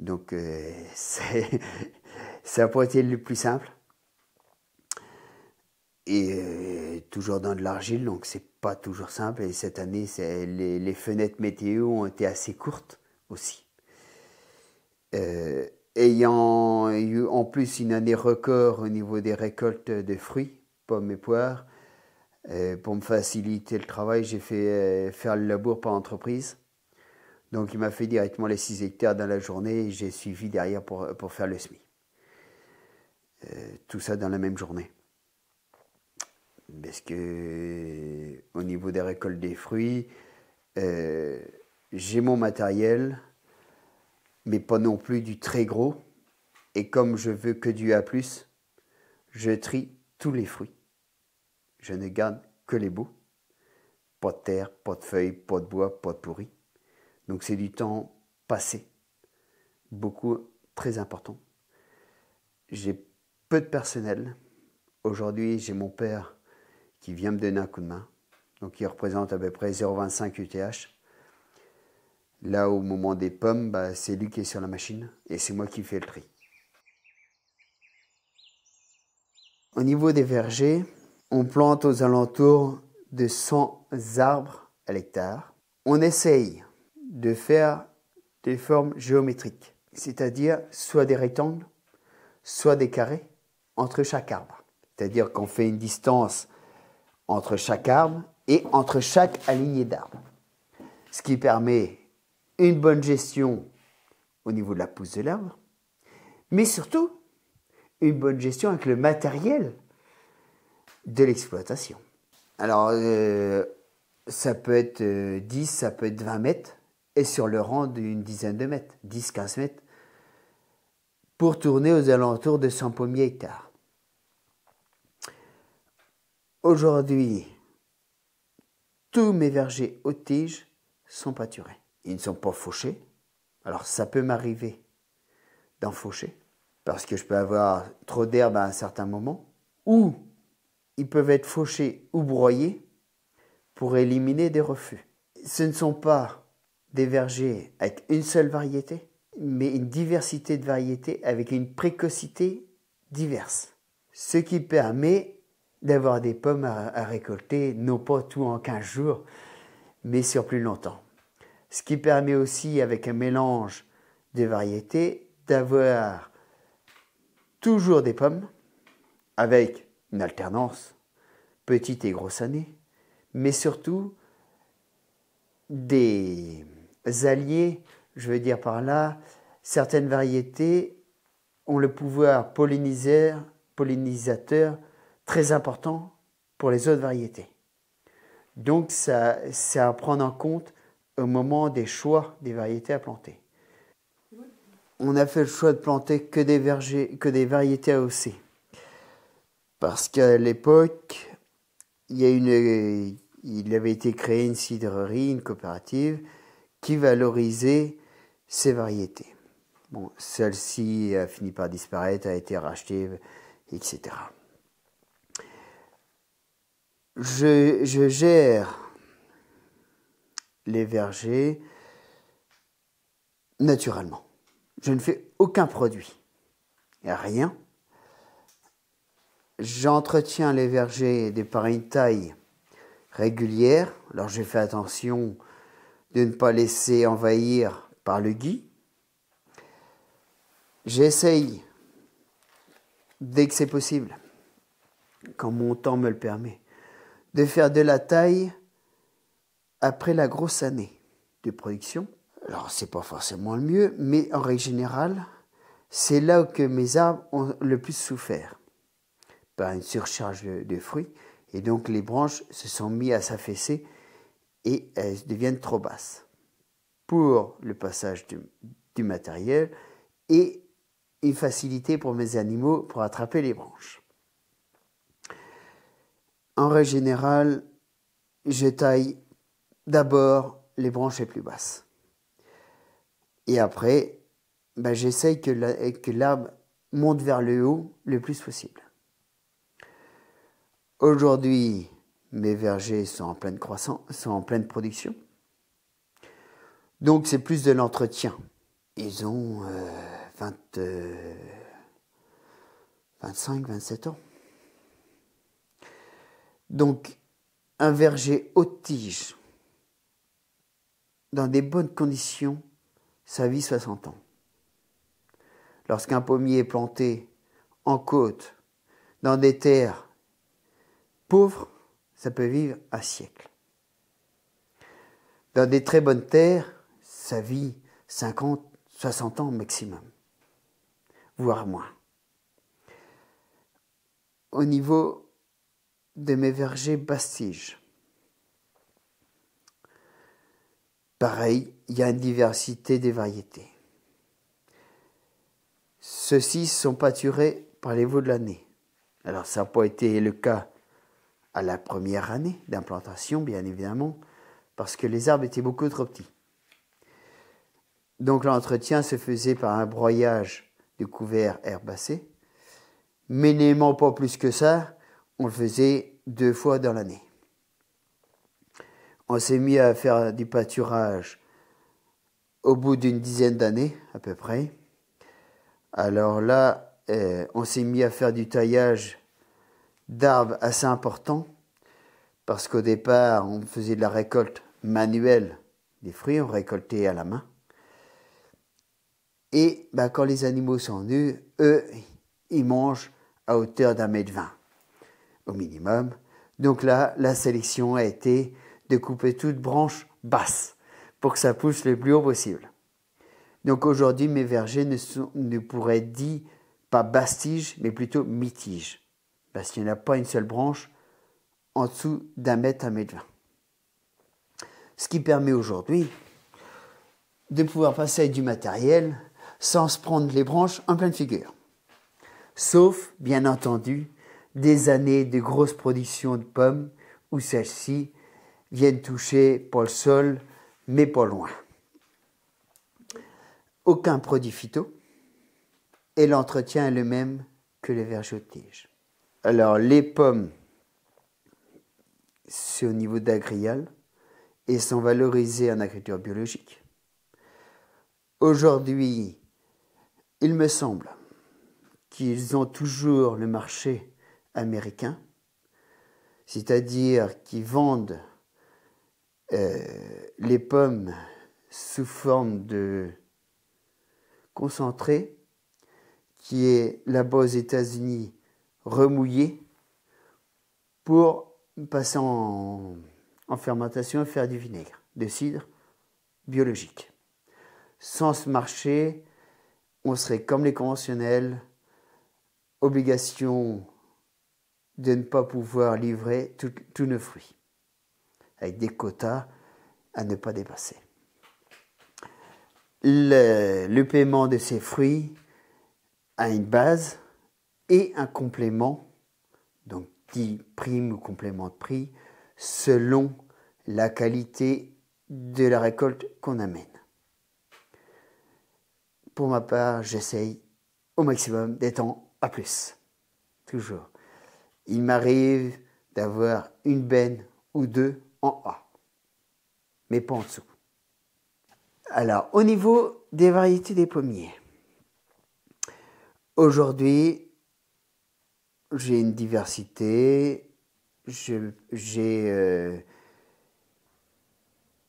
Donc *laughs* c'est ça pourrait pas été le plus simple. Et euh, toujours dans de l'argile, donc c'est pas toujours simple. Et cette année, les, fenêtres météo ont été assez courtes aussi. Euh, ayant eu en plus une année record au niveau des récoltes de fruits, pommes et poires, euh, pour me faciliter le travail, j'ai fait faire le labour par entreprise. Donc il m'a fait directement les 6 hectares dans la journée et j'ai suivi derrière pour, pour faire le SMI. Euh, tout ça dans la même journée. Parce que au niveau des récoltes des fruits, euh, j'ai mon matériel, mais pas non plus du très gros. Et comme je veux que du A, je trie tous les fruits. Je ne garde que les beaux. Pas de terre, pas de feuilles, pas de bois, pas de pourri. Donc c'est du temps passé. Beaucoup, très important. J'ai peu de personnel. Aujourd'hui, j'ai mon père qui vient me donner un coup de main, donc il représente à peu près 0,25 UTH. Là, au moment des pommes, bah, c'est lui qui est sur la machine et c'est moi qui fais le tri. Au niveau des vergers, on plante aux alentours de 100 arbres à l'hectare. On essaye de faire des formes géométriques, c'est-à-dire soit des rectangles, soit des carrés, entre chaque arbre. C'est-à-dire qu'on fait une distance entre chaque arbre et entre chaque alignée d'arbres. Ce qui permet une bonne gestion au niveau de la pousse de l'arbre, mais surtout une bonne gestion avec le matériel de l'exploitation. Alors, euh, ça peut être 10, euh, ça peut être 20 mètres, et sur le rang d'une dizaine de mètres, 10-15 mètres, pour tourner aux alentours de 100 pommiers hectares. Aujourd'hui, tous mes vergers aux tiges sont pâturés. Ils ne sont pas fauchés. Alors ça peut m'arriver d'en faucher parce que je peux avoir trop d'herbe à un certain moment ou ils peuvent être fauchés ou broyés pour éliminer des refus. Ce ne sont pas des vergers avec une seule variété, mais une diversité de variétés avec une précocité diverse. Ce qui permet d'avoir des pommes à, récolter, non pas tout en 15 jours, mais sur plus longtemps. Ce qui permet aussi, avec un mélange de variétés, d'avoir toujours des pommes, avec une alternance, petite et grosse année, mais surtout des alliés, je veux dire par là, certaines variétés ont le pouvoir pollinisateur très important pour les autres variétés. Donc, ça, c'est à prendre en compte au moment des choix des variétés à planter. On a fait le choix de planter que des, vergers, que des variétés AOC. Parce qu'à l'époque, il, y a une, il avait été créé une cidrerie, une coopérative, qui valorisait ces variétés. Bon, celle-ci a fini par disparaître, a été rachetée, etc je, gère les vergers naturellement. Je ne fais aucun produit, rien. J'entretiens les vergers de par une taille régulière. Alors j'ai fait attention de ne pas laisser envahir par le gui. J'essaye, dès que c'est possible, quand mon temps me le permet, de faire de la taille après la grosse année de production. Alors, c'est pas forcément le mieux, mais en règle générale, c'est là que mes arbres ont le plus souffert par une surcharge de fruits. Et donc, les branches se sont mises à s'affaisser et elles deviennent trop basses pour le passage du matériel et une facilité pour mes animaux pour attraper les branches. En règle générale, je taille d'abord les branches les plus basses. Et après, bah, j'essaye que l'arbre monte vers le haut le plus possible. Aujourd'hui, mes vergers sont en pleine croissance, sont en pleine production. Donc c'est plus de l'entretien. Ils ont 25, euh, 27 euh, ans. Donc, un verger haute tige, dans des bonnes conditions, ça vit 60 ans. Lorsqu'un pommier est planté en côte, dans des terres pauvres, ça peut vivre un siècle. Dans des très bonnes terres, ça vit 50, 60 ans maximum, voire moins. Au niveau de mes vergers bastiges. Pareil, il y a une diversité des variétés. Ceux-ci sont pâturés par les veaux de l'année. Alors ça n'a pas été le cas à la première année d'implantation, bien évidemment, parce que les arbres étaient beaucoup trop petits. Donc l'entretien se faisait par un broyage du couvert herbacé, mais n'aimant pas plus que ça, on le faisait deux fois dans l'année. On s'est mis à faire du pâturage au bout d'une dizaine d'années à peu près. Alors là, eh, on s'est mis à faire du taillage d'arbres assez important parce qu'au départ, on faisait de la récolte manuelle des fruits, on récoltait à la main. Et bah, quand les animaux sont nus, eux, ils mangent à hauteur d'un mètre vingt au minimum. Donc là, la sélection a été de couper toute branche basse pour que ça pousse le plus haut possible. Donc aujourd'hui, mes vergers ne, pourraient dire pas bastige, mais plutôt mitige, parce qu'il n'y a pas une seule branche en dessous d'un mètre à mètre vingt. Ce qui permet aujourd'hui de pouvoir passer du matériel sans se prendre les branches en pleine figure. Sauf, bien entendu, des années de grosses productions de pommes où celles-ci viennent toucher pas le sol, mais pas loin. Aucun produit phyto et l'entretien est le même que les tiges. Alors les pommes, c'est au niveau d'agrial et sont valorisées en agriculture biologique. Aujourd'hui, il me semble qu'ils ont toujours le marché américains, c'est-à-dire qui vendent euh, les pommes sous forme de concentré, qui est la base aux États-Unis remouillé, pour passer en, en fermentation et faire du vinaigre, de cidre biologique. Sans ce marché, on serait comme les conventionnels, obligation de ne pas pouvoir livrer tous nos fruits, avec des quotas à ne pas dépasser. Le, paiement de ces fruits a une base et un complément, donc dit prime ou complément de prix, selon la qualité de la récolte qu'on amène. Pour ma part, j'essaye au maximum d'être en à plus. Toujours. Il m'arrive d'avoir une benne ou deux en A, mais pas en dessous. Alors, au niveau des variétés des pommiers, aujourd'hui, j'ai une diversité, j'ai euh,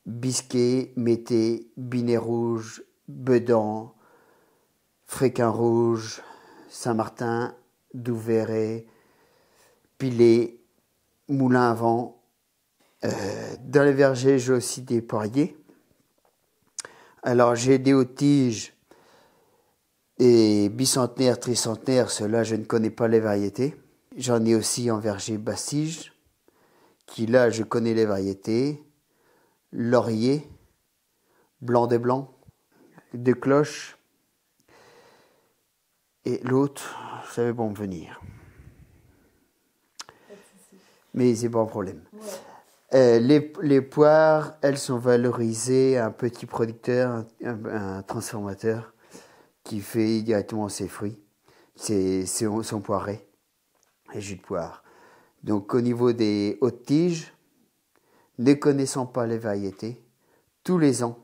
bisquet, mété, binet rouge, bedan, fréquin rouge, Saint-Martin, Douveret, les moulins à vent. Euh, dans les vergers, j'ai aussi des poiriers. Alors j'ai des hauts tiges et bicentenaires, tricentenaires, ceux-là je ne connais pas les variétés. J'en ai aussi en verger bassige, qui là je connais les variétés. Laurier, blanc des blancs, des cloches. Et l'autre, ça va bon venir mais c'est pas un problème. Euh, les, poires, elles sont valorisées à un petit producteur, un, transformateur qui fait directement ses fruits, ses, ses, son poiré et jus de poire. Donc au niveau des hautes tiges, ne connaissant pas les variétés, tous les ans,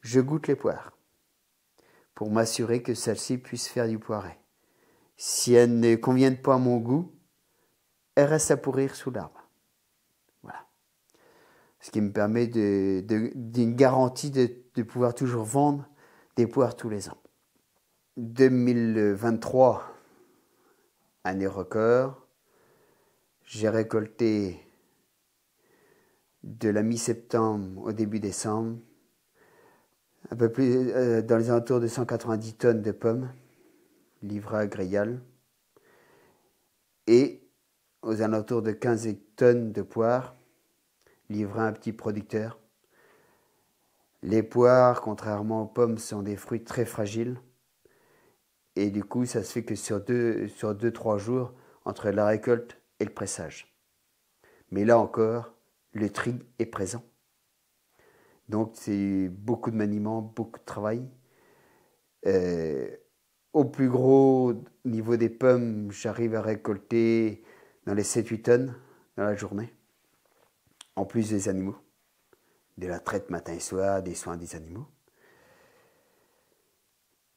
je goûte les poires pour m'assurer que celles-ci puissent faire du poiré. Si elles ne conviennent pas à mon goût, elle reste à pourrir sous l'arbre. Voilà. Ce qui me permet d'une garantie de, pouvoir toujours vendre des poires tous les ans. 2023, année record, j'ai récolté de la mi-septembre au début décembre, un peu plus euh, dans les alentours de 190 tonnes de pommes, livrées à Gréal, et aux alentours de 15 tonnes de poires livrées un petit producteur. Les poires, contrairement aux pommes, sont des fruits très fragiles. Et du coup, ça se fait que sur 2-3 deux, sur deux, jours, entre la récolte et le pressage. Mais là encore, le tri est présent. Donc c'est beaucoup de maniement, beaucoup de travail. Euh, au plus gros niveau des pommes, j'arrive à récolter dans les 7-8 tonnes dans la journée, en plus des animaux, de la traite matin et soir, des soins des animaux.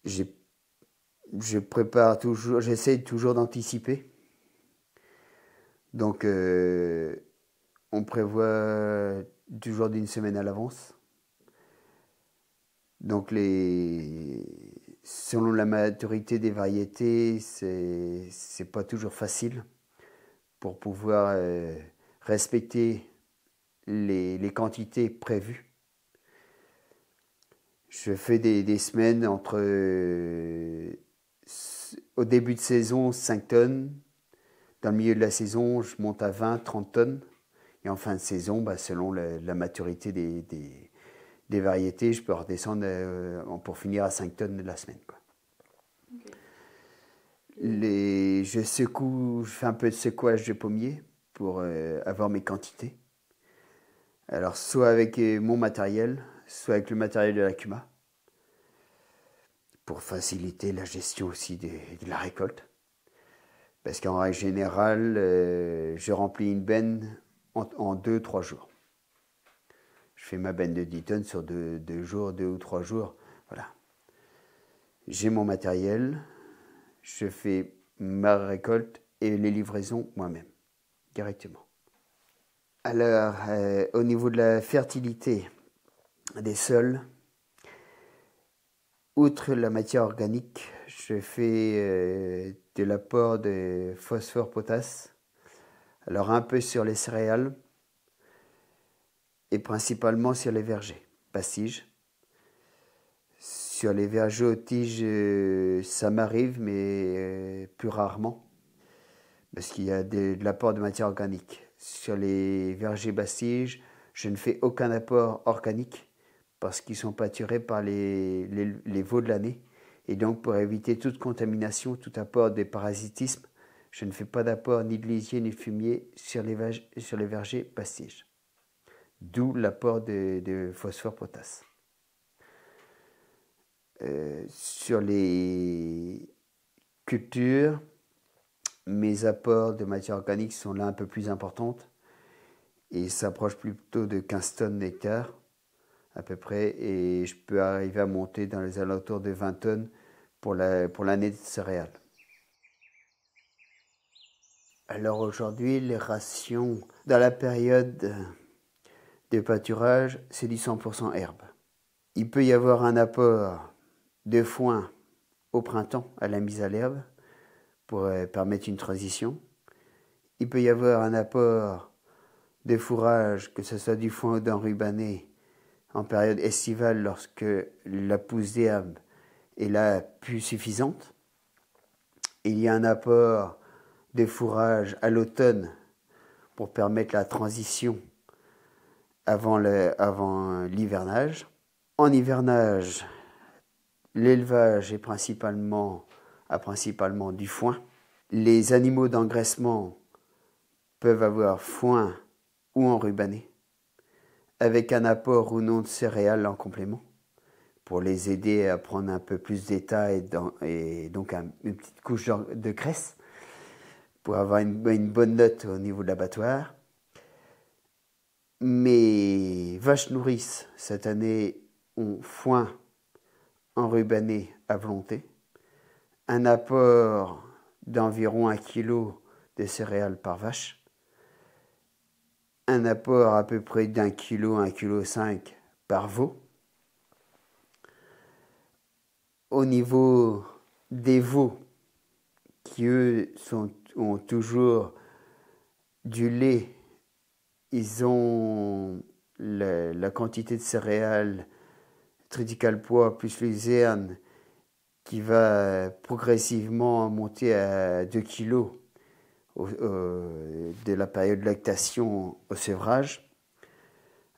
Je prépare toujours, j'essaie toujours d'anticiper. Donc, euh, on prévoit toujours d'une semaine à l'avance. Donc, les, selon la maturité des variétés, c'est pas toujours facile pour pouvoir euh, respecter les, quantités prévues. Je fais des, semaines entre, euh, au début de saison, 5 tonnes. Dans le milieu de la saison, je monte à 20, 30 tonnes. Et en fin de saison, bah, selon la, maturité des, variétés, je peux redescendre euh, pour finir à 5 tonnes de la semaine. Les, je secoue, fais un peu de secouage de pommier pour euh, avoir mes quantités. Alors, soit avec euh, mon matériel, soit avec le matériel de la CUMA, pour faciliter la gestion aussi de, la récolte. Parce qu'en règle générale, euh, je remplis une benne en 2-3 jours. Je fais ma benne de 10 tonnes sur 2 deux, jours, 2 ou 3 jours. Voilà. J'ai mon matériel, je fais ma récolte et les livraisons moi-même, directement. Alors, euh, au niveau de la fertilité des sols, outre la matière organique, je fais euh, de l'apport de phosphore potasse, alors un peu sur les céréales et principalement sur les vergers, passiges. Sur les vergers aux tiges, euh, ça m'arrive, mais euh, plus rarement, parce qu'il y a de, l'apport de matière organique. Sur les vergers bastiges, je ne fais aucun apport organique parce qu'ils sont pâturés par les, veaux de l'année. Et donc, pour éviter toute contamination, tout apport de parasitisme, je ne fais pas d'apport ni de lisier ni de fumier sur les, sur les vergers bastiges. D'où l'apport de phosphore-potasse. Euh, sur les cultures, mes apports de matière organique sont là un peu plus importantes et s'approchent plutôt de 15 tonnes d'hectare à peu près et je peux arriver à monter dans les alentours de 20 tonnes pour l'année pour de céréales. Alors aujourd'hui, les rations dans la période de pâturage, c'est du 100% herbe. Il peut y avoir un apport de foin au printemps à la mise à l'herbe pour euh, permettre une transition. Il peut y avoir un apport de fourrage, que ce soit du foin ou d'enrubané, en période estivale lorsque la pousse d'herbe est la plus suffisante. Il y a un apport de fourrage à l'automne pour permettre la transition avant l'hivernage. en hivernage, L'élevage est principalement, a principalement du foin. Les animaux d'engraissement peuvent avoir foin ou enrubanné, avec un apport ou non de céréales en complément, pour les aider à prendre un peu plus d'état et, donc une petite couche de graisse, pour avoir une, une bonne note au niveau de l'abattoir. Mes vaches nourrices, cette année, ont foin enrubanné à volonté, un apport d'environ 1 kilo de céréales par vache, un apport à peu près d'un kilo, un kilo cinq par veau. Au niveau des veaux, qui eux ont toujours du lait, ils ont la quantité de céréales Tridical Poids plus luzerne qui va euh, progressivement monter à 2 kg de la période de lactation au sevrage,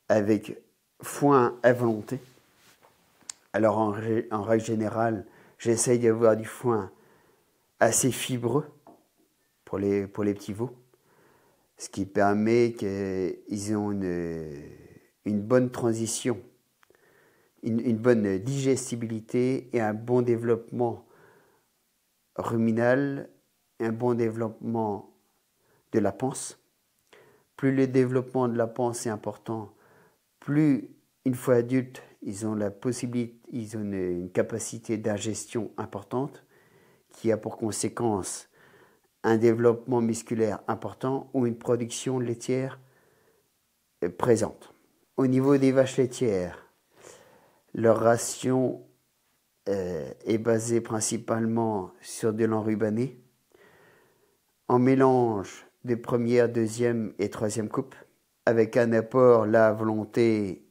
avec foin à volonté. Alors en, règle générale, j'essaye d'avoir du foin assez fibreux pour les, pour les petits veaux, ce qui permet qu'ils aient une bonne transition une, bonne digestibilité et un bon développement ruminal, un bon développement de la panse. Plus le développement de la panse est important, plus une fois adultes, ils ont la possibilité, ils une capacité d'ingestion importante qui a pour conséquence un développement musculaire important ou une production laitière euh, présente. Au niveau des vaches laitières, leur ration euh, est basée principalement sur de l'enrubané, en mélange des premières, deuxième et troisième coupes, avec un apport, la volonté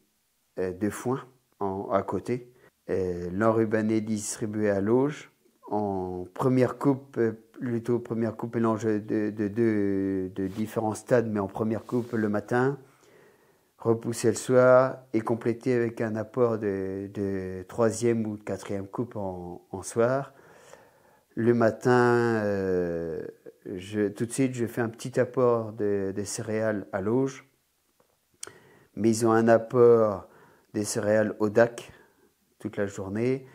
euh, de foin à côté, euh, l'enrubané distribué à l'auge, en première coupe, plutôt première coupe mélange de, de différents stades, mais en première coupe le matin, repousser le soir et compléter avec un apport de, troisième ou quatrième coupe en, soir. Le matin, euh, je, tout de suite, je fais un petit apport de, céréales à l'auge, mais ils ont un apport des céréales au DAC toute la journée,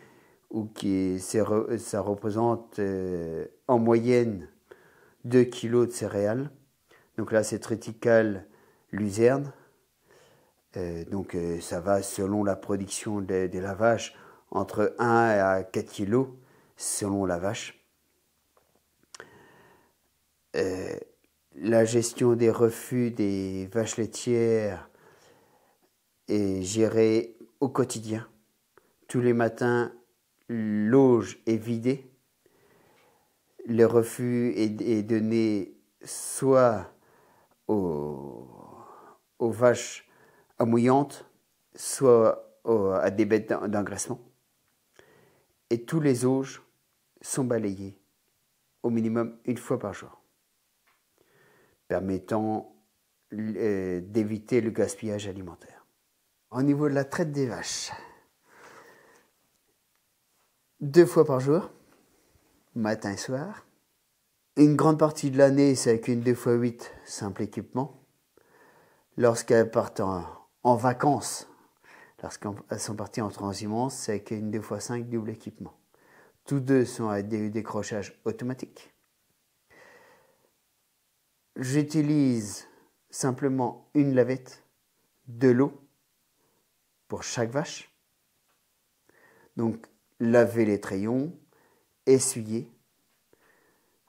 ou qui ça représente euh, en moyenne 2 kg de céréales. Donc là, c'est triticale luzerne, euh, donc euh, ça va selon la production de, la vache, entre 1 à 4 kilos selon la vache. Euh, la gestion des refus des vaches laitières est gérée au quotidien. Tous les matins, l'auge est vidée. Le refus est, donné soit aux vaches mouillante, soit à des bêtes d'engraissement. Et tous les auges sont balayés au minimum une fois par jour, permettant euh, d'éviter le gaspillage alimentaire. Au niveau de la traite des vaches, deux fois par jour, matin et soir. Une grande partie de l'année, c'est avec une 2x8 simple équipement. lorsqu'elle part en, en vacances, lorsqu'elles sont parties en transhumance, c'est qu'une une 2 x 5 double équipement. Tous deux sont à des décrochages automatiques. J'utilise simplement une lavette, de l'eau pour chaque vache. Donc, laver les trayons, essuyer.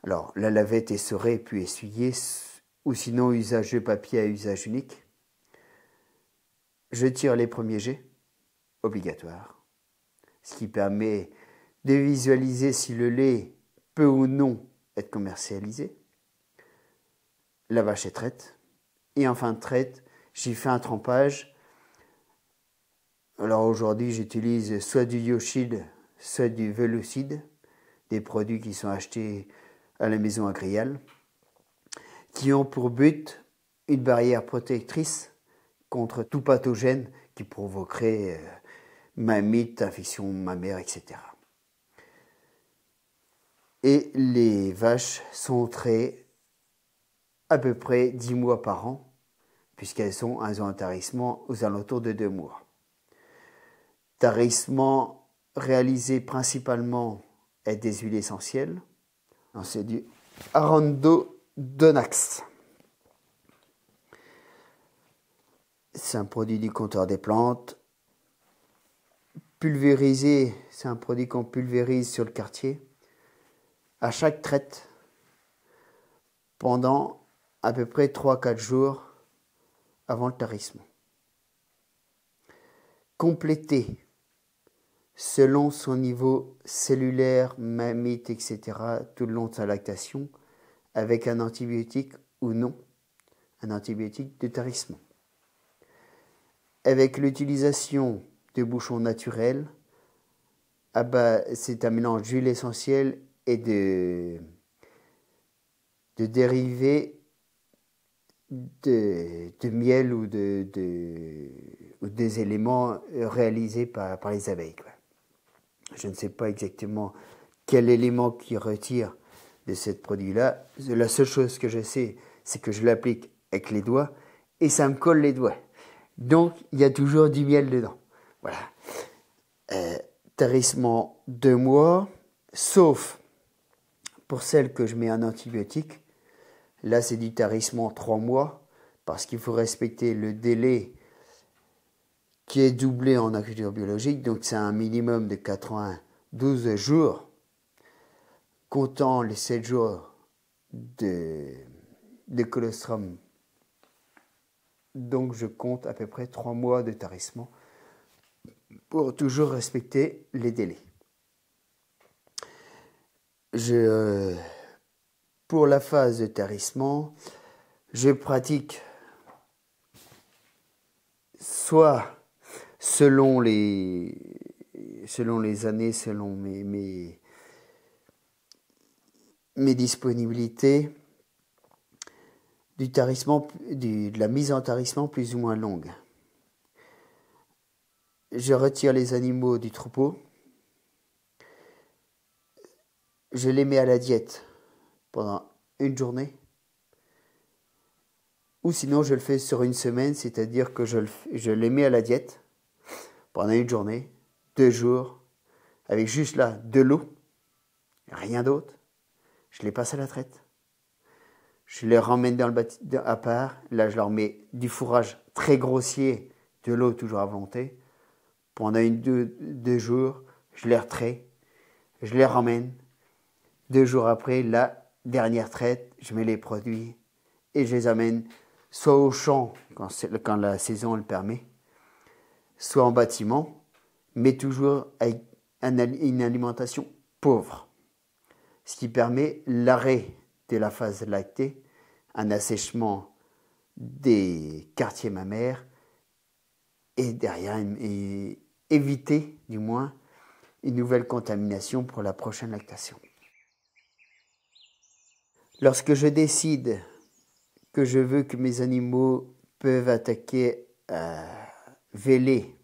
Alors, la lavette serrée puis essuyer, ou sinon usage de papier à usage unique je tire les premiers jets obligatoire, ce qui permet de visualiser si le lait peut ou non être commercialisé. La vache est traite. Et en fin de traite, j'y fais un trempage. Alors aujourd'hui, j'utilise soit du yoshide, soit du velucide, des produits qui sont achetés à la maison agriale, qui ont pour but une barrière protectrice contre tout pathogène qui provoquerait euh, mamite, infection mammaire, etc. Et les vaches sont très à peu près 10 mois par an, puisqu'elles sont, ont un tarissement aux alentours de 2 mois. Tarissement réalisé principalement avec des huiles essentielles. C'est du Arando Donax. c'est un produit du compteur des plantes. Pulvérisé, c'est un produit qu'on pulvérise sur le quartier à chaque traite pendant à peu près 3-4 jours avant le tarissement. Compléter selon son niveau cellulaire, mammite, etc., tout le long de sa lactation, avec un antibiotique ou non, un antibiotique de tarissement avec l'utilisation de bouchons naturels, ah bah, c'est un mélange d'huile essentielle et de, de dérivés de, miel ou, de, de ou des éléments euh, réalisés par, par les abeilles. Je ne sais pas exactement quel élément qui retire de ce produit-là. La seule chose que je sais, c'est que je l'applique avec les doigts et ça me colle les doigts. Donc, il y a toujours du miel dedans. Voilà. Euh, tarissement deux mois, sauf pour celles que je mets en antibiotique. Là, c'est du tarissement trois mois, parce qu'il faut respecter le délai qui est doublé en agriculture biologique, donc c'est un minimum de 92 jours, comptant les 7 jours de, de colostrum donc je compte à peu près trois mois de tarissement pour toujours respecter les délais. Je, euh, pour la phase de tarissement, je pratique soit selon les, selon les années, selon mes disponibilités, du tarissement, de la mise en tarissement plus ou moins longue. Je retire les animaux du troupeau. Je les mets à la diète pendant une journée. Ou sinon, je le fais sur une semaine, c'est-à-dire que je, je les mets à la diète pendant une journée, deux jours, avec juste là de l'eau, rien d'autre. Je les passe à la traite je les ramène dans le bâtiment à part. Là, je leur mets du fourrage très grossier, de l'eau toujours à volonté. Pendant deux, jours, je les retrais, je les ramène. Deux jours après, la dernière traite, je mets les produits et je les amène soit au champ, quand, la saison le permet, soit en bâtiment, mais toujours avec une alimentation pauvre, ce qui permet l'arrêt de la phase lactée, un assèchement des quartiers mammaires et derrière éviter du moins une nouvelle contamination pour la prochaine lactation. Lorsque je décide que je veux que mes animaux peuvent attaquer euh, vélé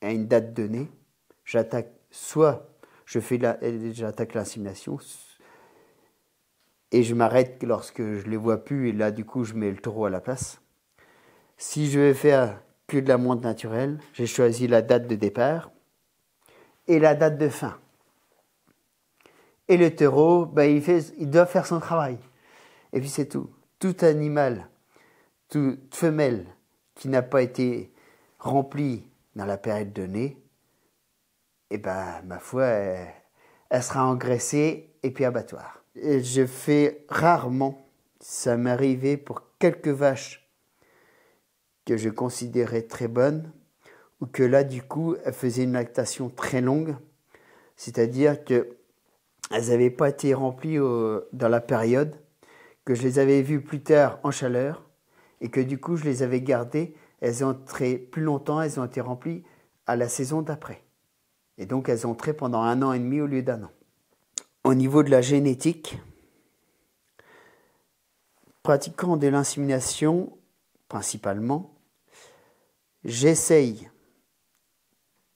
à une date donnée, j'attaque soit je fais j'attaque l'insémination, et je m'arrête lorsque je les vois plus et là du coup je mets le taureau à la place. Si je vais faire que de la monte naturelle, j'ai choisi la date de départ et la date de fin. Et le taureau, ben, il, fait, il doit faire son travail. Et puis c'est tout. Tout animal, toute femelle qui n'a pas été remplie dans la période donnée, eh ben, ma foi, elle, elle sera engraissée et puis abattoir je fais rarement, ça m'est arrivé pour quelques vaches que je considérais très bonnes, ou que là, du coup, elles faisaient une lactation très longue, c'est-à-dire que elles n'avaient pas été remplies dans la période, que je les avais vues plus tard en chaleur, et que du coup, je les avais gardées, elles ont plus longtemps, elles ont été remplies à la saison d'après. Et donc, elles ont entré pendant un an et demi au lieu d'un an au niveau de la génétique, pratiquant de l'insémination principalement, j'essaye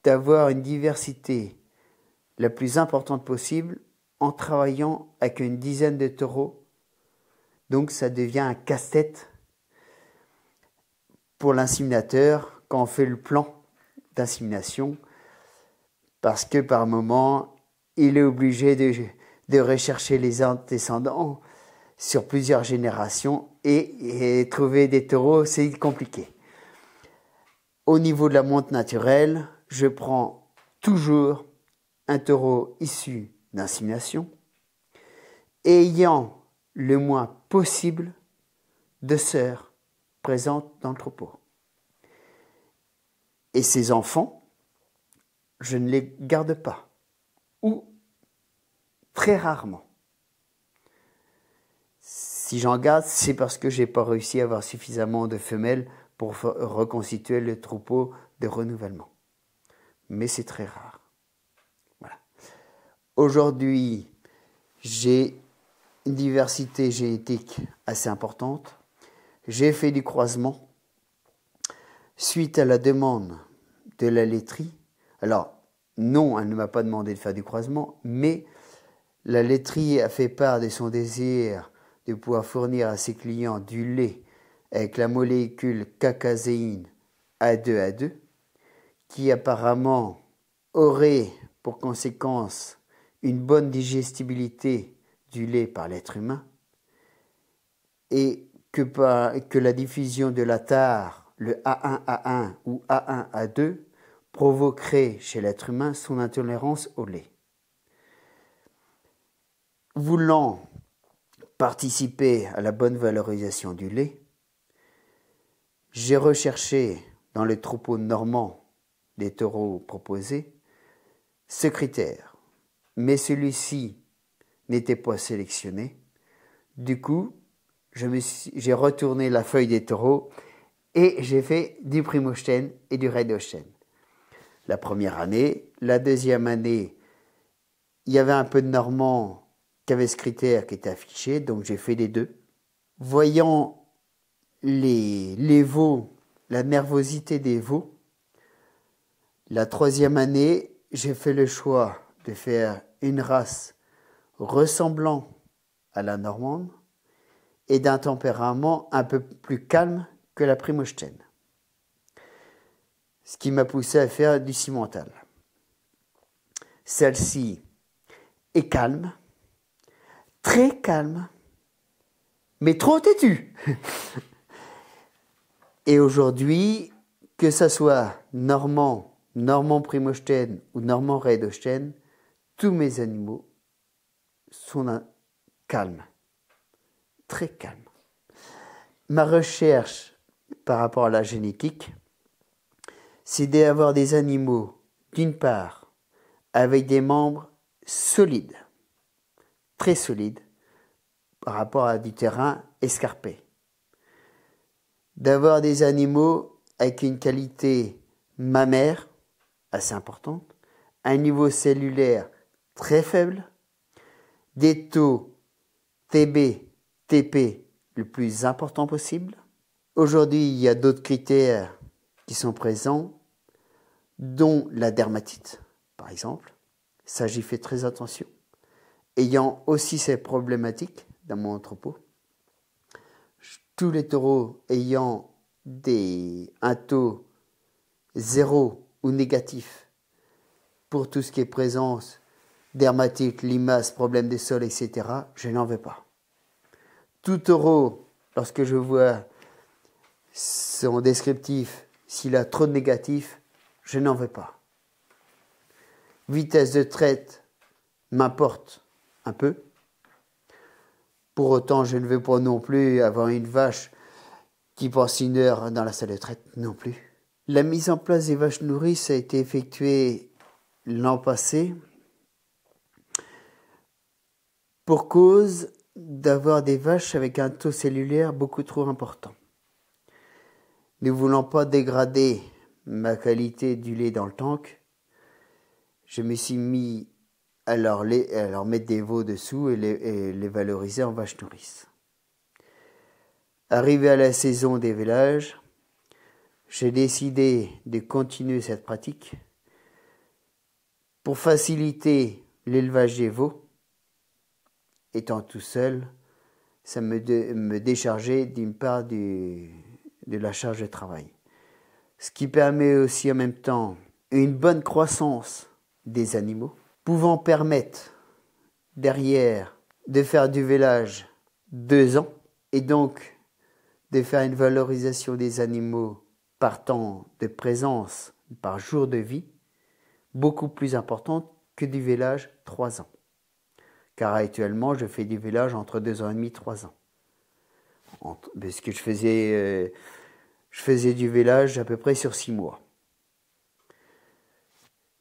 d'avoir une diversité la plus importante possible en travaillant avec une dizaine de taureaux. Donc ça devient un casse-tête pour l'inséminateur quand on fait le plan d'insémination parce que par moment il est obligé de de rechercher les antécédents sur plusieurs générations et, trouver des taureaux, c'est compliqué. Au niveau de la monte naturelle, je prends toujours un taureau issu d'insémination, ayant le moins possible de sœurs présentes dans le troupeau. Et ces enfants, je ne les garde pas. Ou Très rarement. Si j'en garde, c'est parce que je n'ai pas réussi à avoir suffisamment de femelles pour reconstituer le troupeau de renouvellement. Mais c'est très rare. Voilà. Aujourd'hui, j'ai une diversité génétique assez importante. J'ai fait du croisement suite à la demande de la laiterie. Alors, non, elle ne m'a pas demandé de faire du croisement, mais la laiterie a fait part de son désir de pouvoir fournir à ses clients du lait avec la molécule cacazéine A2A2, qui apparemment aurait pour conséquence une bonne digestibilité du lait par l'être humain, et que, que la diffusion de la le A1A1 ou A1A2, provoquerait chez l'être humain son intolérance au lait voulant participer à la bonne valorisation du lait, j'ai recherché dans les troupeaux normands des taureaux proposés ce critère, mais celui-ci n'était pas sélectionné. Du coup, j'ai retourné la feuille des taureaux et j'ai fait du Primostein et du Redostein. La première année, la deuxième année, il y avait un peu de Normand y avait ce critère qui était affiché, donc j'ai fait les deux. Voyant les, veaux, la nervosité des veaux, la troisième année, j'ai fait le choix de faire une race ressemblant à la normande et d'un tempérament un peu plus calme que la primochtène. Ce qui m'a poussé à faire du cimental. Celle-ci est calme, très calme, mais trop têtu. Et aujourd'hui, que ce soit normand, normand Primochten ou normand Redochten, tous mes animaux sont calmes, très calmes. Ma recherche par rapport à la génétique, c'est d'avoir des animaux, d'une part, avec des membres solides, très solide par rapport à du terrain escarpé. D'avoir des animaux avec une qualité mammaire assez importante, un niveau cellulaire très faible, des taux TB, TP le plus important possible. Aujourd'hui, il y a d'autres critères qui sont présents, dont la dermatite, par exemple. Ça, j'y fais très attention ayant aussi ces problématiques dans mon entrepôt. Tous les taureaux ayant un taux zéro ou négatif pour tout ce qui est présence, dermatite, limaces, problème des sols, etc., je n'en veux pas. Tout taureau, lorsque je vois son descriptif, s'il a trop de négatif, je n'en veux pas. Vitesse de traite m'importe un peu. Pour autant, je ne veux pas non plus avoir une vache qui passe une heure dans la salle de traite non plus. La mise en place des vaches nourrices a été effectuée l'an passé pour cause d'avoir des vaches avec un taux cellulaire beaucoup trop important. Ne voulant pas dégrader ma qualité du lait dans le tank, je me suis mis alors leur, les, des veaux dessous et les, les valoriser en vaches nourrices. Arrivé à la saison des villages, j'ai décidé de continuer cette pratique pour faciliter l'élevage des veaux. Étant tout seul, ça me, me déchargeait d'une part de la charge de travail. Ce qui permet aussi en même temps une bonne croissance des animaux pouvant permettre derrière de faire du village deux ans et donc de faire une valorisation des animaux par temps de présence par jour de vie beaucoup plus importante que du village trois ans. Car actuellement, je fais du village entre deux ans et demi, trois ans. Parce que je faisais, euh, je faisais du village à peu près sur six mois.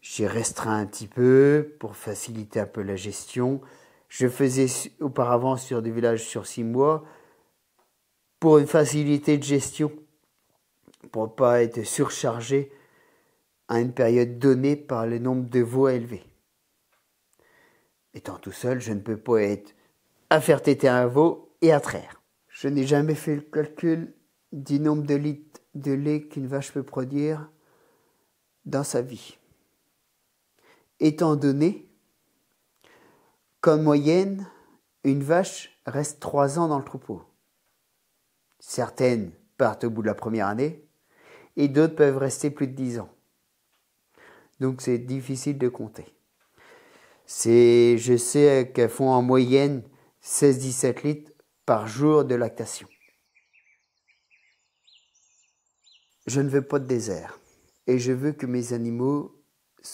J'ai restreint un petit peu pour faciliter un peu la gestion. Je faisais auparavant sur des villages sur six mois pour une facilité de gestion, pour ne pas être surchargé à une période donnée par le nombre de veaux élevés. Étant tout seul, je ne peux pas être à faire téter un veau et à traire. Je n'ai jamais fait le calcul du nombre de litres de lait qu'une vache peut produire dans sa vie étant donné qu'en moyenne, une vache reste trois ans dans le troupeau. Certaines partent au bout de la première année et d'autres peuvent rester plus de dix ans. Donc c'est difficile de compter. C'est, je sais qu'elles font en moyenne 16-17 litres par jour de lactation. Je ne veux pas de désert et je veux que mes animaux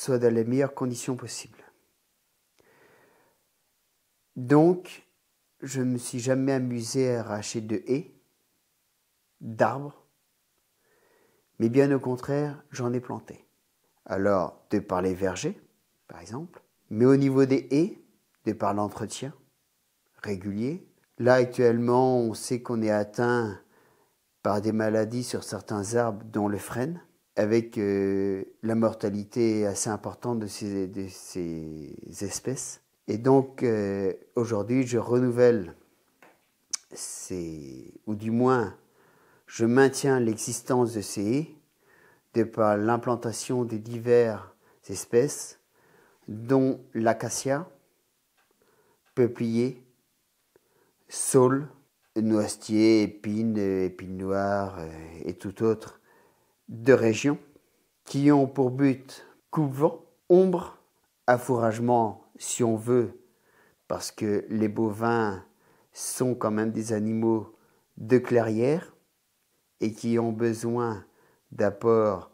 soit dans les meilleures conditions possibles. Donc, je ne me suis jamais amusé à arracher de haies, d'arbres, mais bien au contraire, j'en ai planté. Alors, de par les vergers, par exemple, mais au niveau des haies, de par l'entretien régulier. Là, actuellement, on sait qu'on est atteint par des maladies sur certains arbres, dont le frêne avec euh, la mortalité assez importante de ces, espèces. Et donc euh, aujourd'hui, je renouvelle ces, ou du moins, je maintiens l'existence de ces haies de par l'implantation des diverses espèces, dont l'acacia, peuplier, saule, noisetier, épine, épine noire euh, et tout autre de régions qui ont pour but couvent, ombre, affouragement si on veut, parce que les bovins sont quand même des animaux de clairière et qui ont besoin d'apport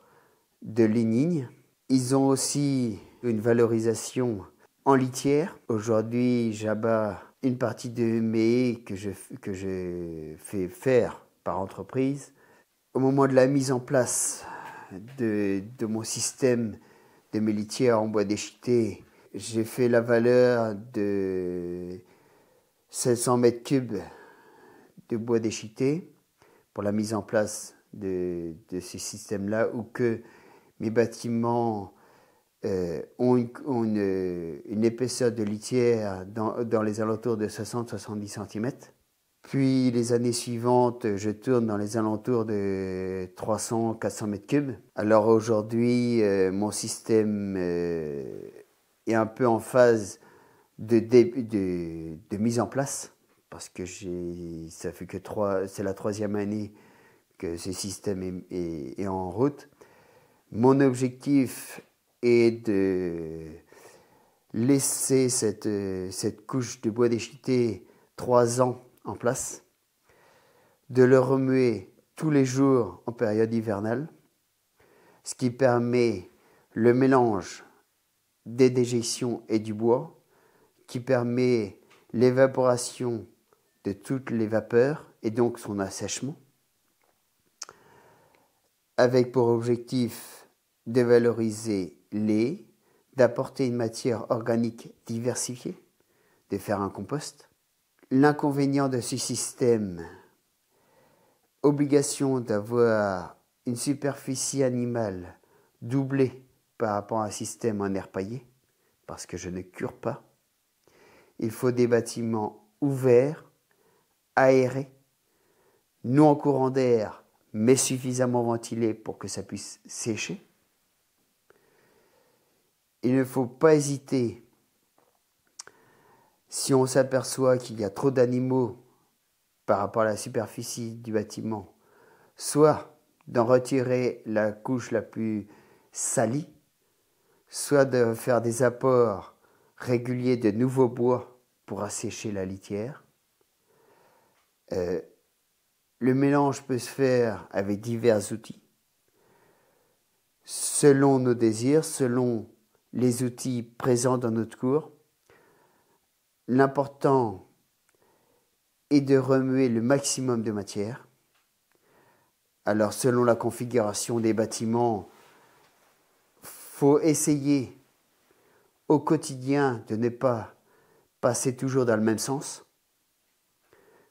de lignine. Ils ont aussi une valorisation en litière. Aujourd'hui, j'abats une partie de mes que que je fais faire par entreprise au moment de la mise en place de, mon système de mes litières en bois déchiqueté, j'ai fait la valeur de 700 mètres cubes de bois déchiqueté pour la mise en place de, ce système-là, où que mes bâtiments euh, ont, une, épaisseur de litière dans, dans les alentours de 60-70 cm. Puis les années suivantes, je tourne dans les alentours de 300-400 m3. Alors aujourd'hui, euh, mon système euh, est un peu en phase de, mise en place parce que ça fait que c'est la troisième année que ce système est, en route. Mon objectif est de laisser cette, cette couche de bois déchiqueté trois ans en place, de le remuer tous les jours en période hivernale, ce qui permet le mélange des déjections et du bois, qui permet l'évaporation de toutes les vapeurs et donc son assèchement, avec pour objectif de valoriser les, d'apporter une matière organique diversifiée, de faire un compost, L'inconvénient de ce système, obligation d'avoir une superficie animale doublée par rapport à un système en air paillé, parce que je ne cure pas. Il faut des bâtiments ouverts, aérés, non en courant d'air, mais suffisamment ventilés pour que ça puisse sécher. Il ne faut pas hésiter si on s'aperçoit qu'il y a trop d'animaux par rapport à la superficie du bâtiment, soit d'en retirer la couche la plus salie, soit de faire des apports réguliers de nouveaux bois pour assécher la litière. Euh, le mélange peut se faire avec divers outils, selon nos désirs, selon les outils présents dans notre cours. L'important est de remuer le maximum de matière. Alors selon la configuration des bâtiments, faut essayer au quotidien de ne pas passer toujours dans le même sens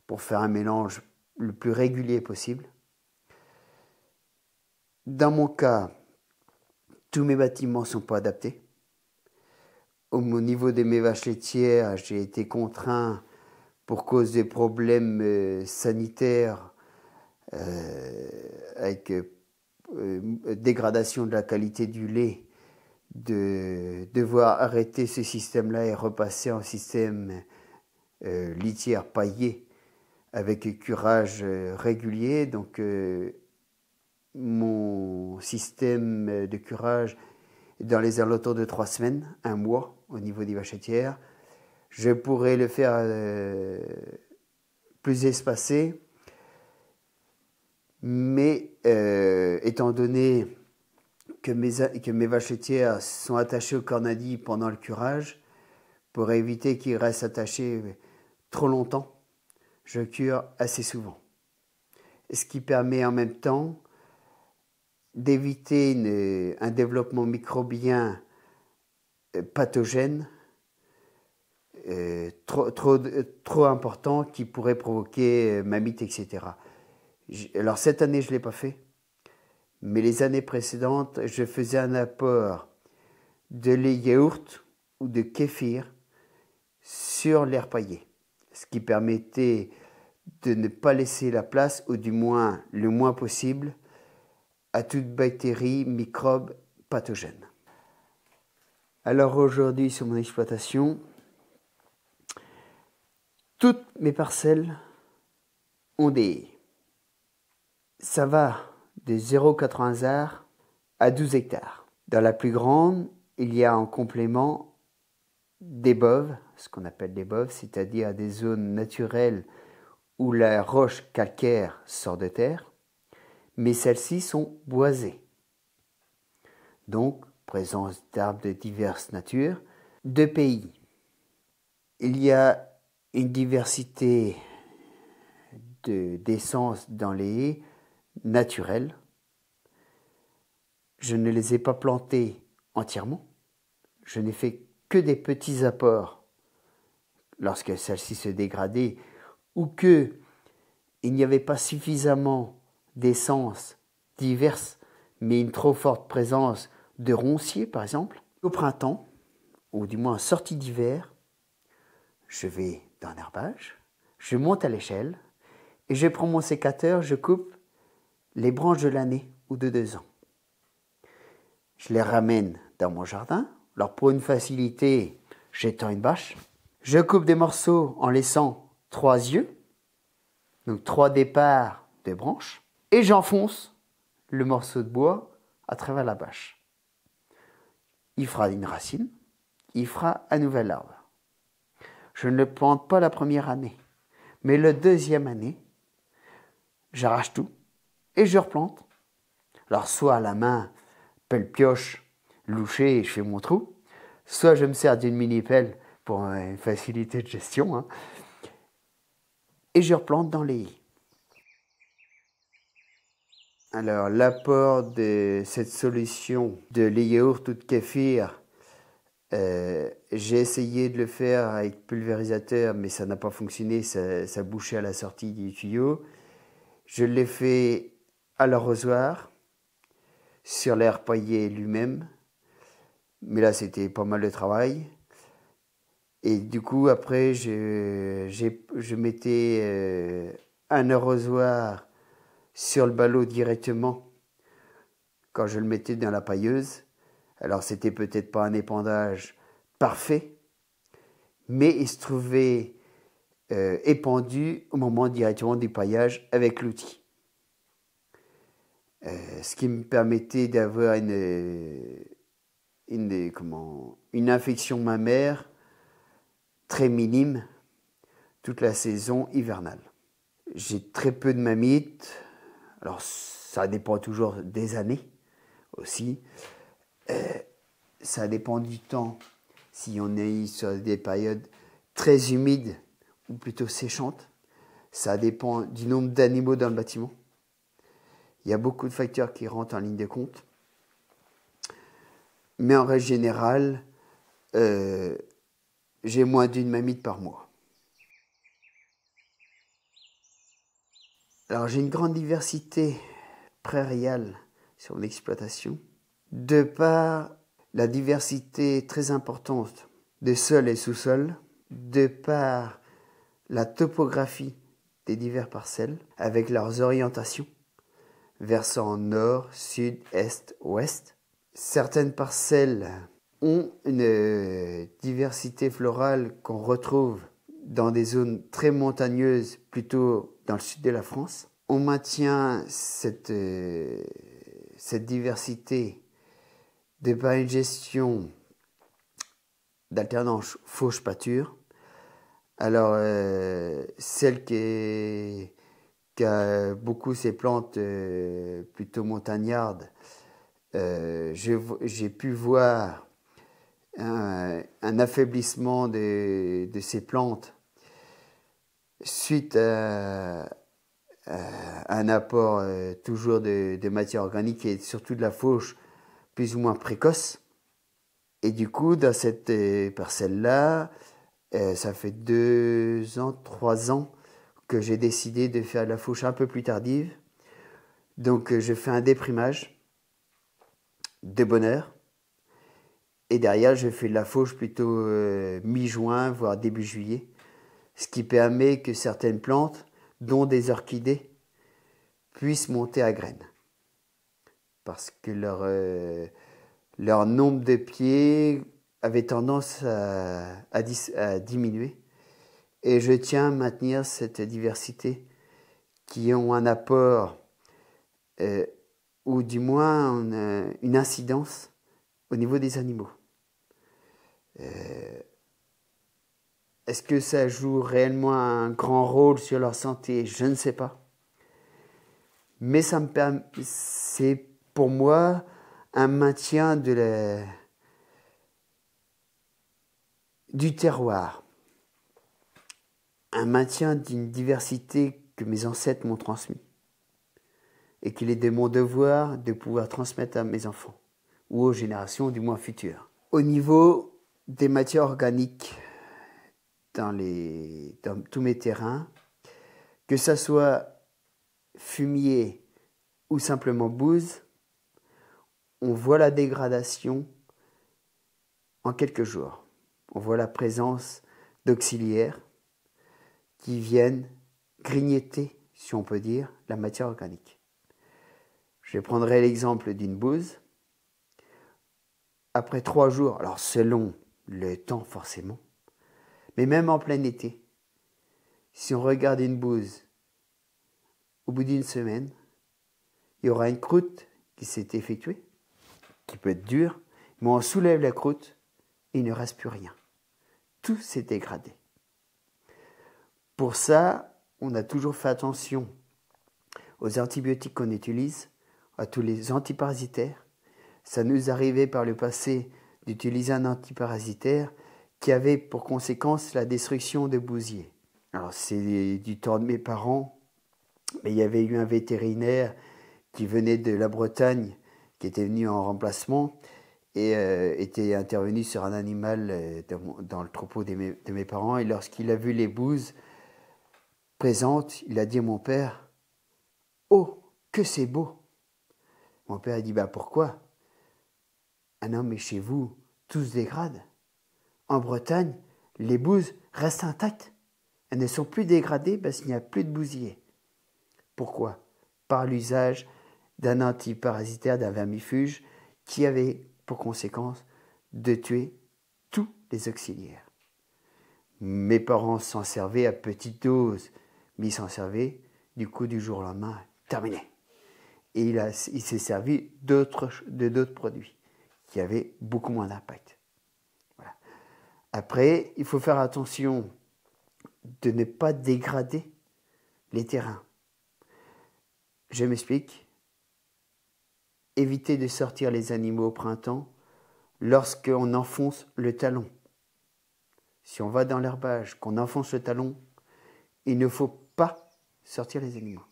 pour faire un mélange le plus régulier possible. Dans mon cas, tous mes bâtiments ne sont pas adaptés au niveau de mes vaches laitières, j'ai été contraint pour cause des problèmes euh, sanitaires euh, avec euh, dégradation de la qualité du lait, de devoir arrêter ce système-là et repasser en système litière paillé avec curage régulier. Donc mon système de curage dans les alentours de trois semaines, un mois au niveau des vachetières. Je pourrais le faire euh, plus espacé, mais euh, étant donné que mes, que mes vachetières sont attachées au cornadi pendant le curage, pour éviter qu'il restent attaché euh, trop longtemps, je cure assez souvent. Ce qui permet en même temps d'éviter un développement microbien euh, pathogène euh, trop, trop, important qui pourrait provoquer euh, mamite, etc. Alors cette année, je ne l'ai pas fait, mais les années précédentes, je faisais un apport de lait yaourt ou de kéfir sur l'air paillé, ce qui permettait de ne pas laisser la place, ou du moins le moins possible, à toute bactérie, microbe, pathogène. Alors aujourd'hui sur mon exploitation, toutes mes parcelles ont des Ça va de 0,80 à 12 hectares. Dans la plus grande, il y a en complément des boves, ce qu'on appelle des boves, c'est-à-dire des zones naturelles où la roche calcaire sort de terre mais celles-ci sont boisées. Donc, présence d'arbres de diverses natures, de pays. Il y a une diversité d'essence dans les haies naturelles. Je ne les ai pas plantées entièrement. Je n'ai fait que des petits apports lorsque celles-ci se dégradaient ou que il n'y avait pas suffisamment d'essences diverses, mais une trop forte présence de ronciers, par exemple, au printemps, ou du moins en sortie d'hiver, je vais dans l'herbage, je monte à l'échelle, et je prends mon sécateur, je coupe les branches de l'année ou de deux ans. Je les ramène dans mon jardin. Alors pour une facilité, j'étends une bâche. Je coupe des morceaux en laissant trois yeux, donc trois départs de branches et j'enfonce le morceau de bois à travers la bâche. Il fera une racine, il fera un nouvel arbre. Je ne le plante pas la première année, mais la deuxième année, j'arrache tout et je replante. Alors soit à la main, pelle pioche, loucher et je fais mon trou, soit je me sers d'une mini pelle pour une facilité de gestion, hein, et je replante dans les alors, l'apport de cette solution de yaourt ou de kéfir, euh, j'ai essayé de le faire avec pulvérisateur, mais ça n'a pas fonctionné, ça, bouchait à la sortie du tuyau. Je l'ai fait à l'arrosoir, sur l'air paillé lui-même, mais là c'était pas mal de travail. Et du coup, après, je, je mettais euh, un arrosoir sur le ballot directement quand je le mettais dans la pailleuse. Alors c'était peut-être pas un épandage parfait, mais il se trouvait euh, épandu au moment directement du paillage avec l'outil. Euh, ce qui me permettait d'avoir une, euh, une infection mammaire très minime toute la saison hivernale. J'ai très peu de mammites, alors, ça dépend toujours des années aussi. Euh, ça dépend du temps. Si on est sur des périodes très humides ou plutôt séchantes, ça dépend du nombre d'animaux dans le bâtiment. Il y a beaucoup de facteurs qui rentrent en ligne de compte. Mais en règle générale, euh, j'ai moins d'une mamite par mois. Alors j'ai une grande diversité prairiale sur mon exploitation, de par la diversité très importante des sols et sous-sols, de par la topographie des diverses parcelles, avec leurs orientations, versant nord, sud, est, ouest. Certaines parcelles ont une diversité florale qu'on retrouve dans des zones très montagneuses, plutôt dans le sud de la France. On maintient cette, euh, cette diversité de par une gestion d'alternance fauche-pâture. Alors, euh, celle qui, a beaucoup ces plantes euh, plutôt montagnardes, j'ai pu voir un, affaiblissement de, ces plantes suite à, un apport euh, toujours de, matière organique et surtout de la fauche plus ou moins précoce. Et du coup, dans cette euh, parcelle-là, euh, ça fait deux ans, trois ans que j'ai décidé de faire la fauche un peu plus tardive. Donc, je fais un déprimage de bonheur. Et derrière, je fais de la fauche plutôt mi-juin, voire début juillet ce qui permet que certaines plantes, dont des orchidées, puissent monter à graines. Parce que leur, euh, leur nombre de pieds avait tendance à, diminuer. Et je tiens à maintenir cette diversité qui ont un apport, euh, ou du moins euh, une, incidence au niveau des animaux. Est-ce que ça joue réellement un grand rôle sur leur santé Je ne sais pas. Mais ça me c'est pour moi un maintien de la, du terroir, un maintien d'une diversité que mes ancêtres m'ont transmise et qu'il est de mon devoir de pouvoir transmettre à mes enfants ou aux générations du moins futures. Au niveau des matières organiques, dans, tous mes terrains, que ça soit fumier ou simplement bouse, on voit la dégradation en quelques jours. On voit la présence d'auxiliaires qui viennent grignoter, si on peut dire, la matière organique. Je prendrai l'exemple d'une bouse. Après trois jours, alors selon le temps forcément, mais même en plein été, si on regarde une bouse, au bout d'une semaine, il y aura une croûte qui s'est effectuée, qui peut être dure, mais on soulève la croûte et il ne reste plus rien. Tout s'est dégradé. Pour ça, on a toujours fait attention aux antibiotiques qu'on utilise, à tous les antiparasitaires. Ça nous arrivait par le passé d'utiliser un antiparasitaire qui avait pour conséquence la destruction de Bouziers. Alors c'est du temps de mes parents, mais il y avait eu un vétérinaire qui venait de la Bretagne, qui était venu en remplacement et euh, était intervenu sur un animal euh, dans, le troupeau de mes, parents. Et lorsqu'il a vu les bouses présentes, il a dit à mon père, Oh, que c'est beau Mon père a dit, Bah pourquoi Ah non, mais chez vous, tout se dégrade. En Bretagne, les bouses restent intactes. Elles ne sont plus dégradées parce qu'il n'y a plus de bousiers. Pourquoi Par l'usage d'un antiparasitaire, d'un vermifuge, qui avait pour conséquence de tuer tous les auxiliaires. Mes parents s'en servaient à petite dose, mais ils s'en servaient du coup du jour au lendemain, terminé. Et il, il s'est servi de d'autres produits qui avaient beaucoup moins d'impact. Après, il faut faire attention de ne pas dégrader les terrains. Je m'explique. Évitez de sortir les animaux au printemps lorsqu'on enfonce le talon. Si on va dans l'herbage, qu'on enfonce le talon, il ne faut pas sortir les animaux.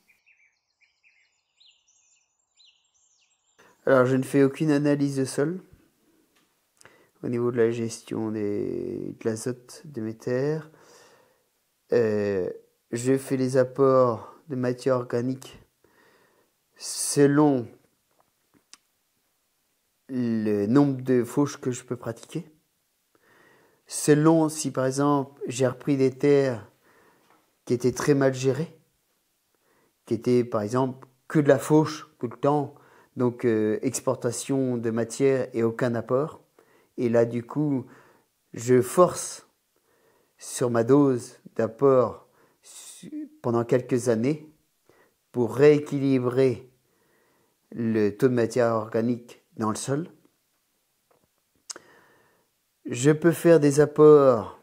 Alors je ne fais aucune analyse de sol, au niveau de la gestion de l'azote de mes terres. Euh, je fais les apports de matière organique selon le nombre de fauches que je peux pratiquer. Selon si par exemple j'ai repris des terres qui étaient très mal gérées, qui étaient par exemple que de la fauche tout le temps, donc euh, exportation de matière et aucun apport. Et là, du coup, je force sur ma dose d'apport pendant quelques années pour rééquilibrer le taux de matière organique dans le sol. Je peux faire des apports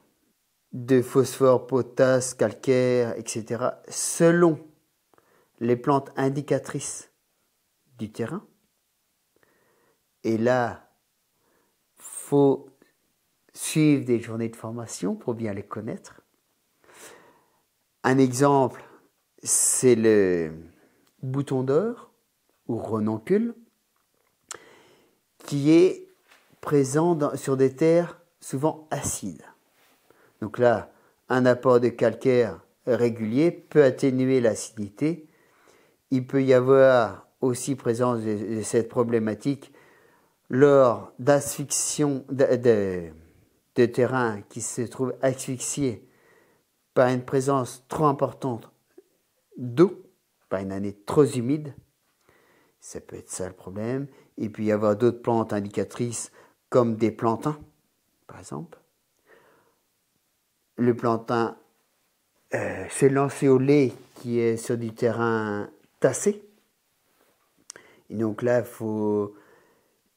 de phosphore, potasse, calcaire, etc. selon les plantes indicatrices du terrain. Et là, suivre des journées de formation pour bien les connaître. Un exemple, c'est le bouton d'or ou renoncule qui est présent sur des terres souvent acides. Donc là, un apport de calcaire régulier peut atténuer l'acidité. Il peut y avoir aussi présence de cette problématique lors d'asphyxion des de, terrains qui se trouvent asphyxiés par une présence trop importante d'eau, par une année trop humide, ça peut être ça le problème. Et puis il y avoir d'autres plantes indicatrices comme des plantains, par exemple. Le plantain, euh, c'est lait qui est sur du terrain tassé. donc là, il faut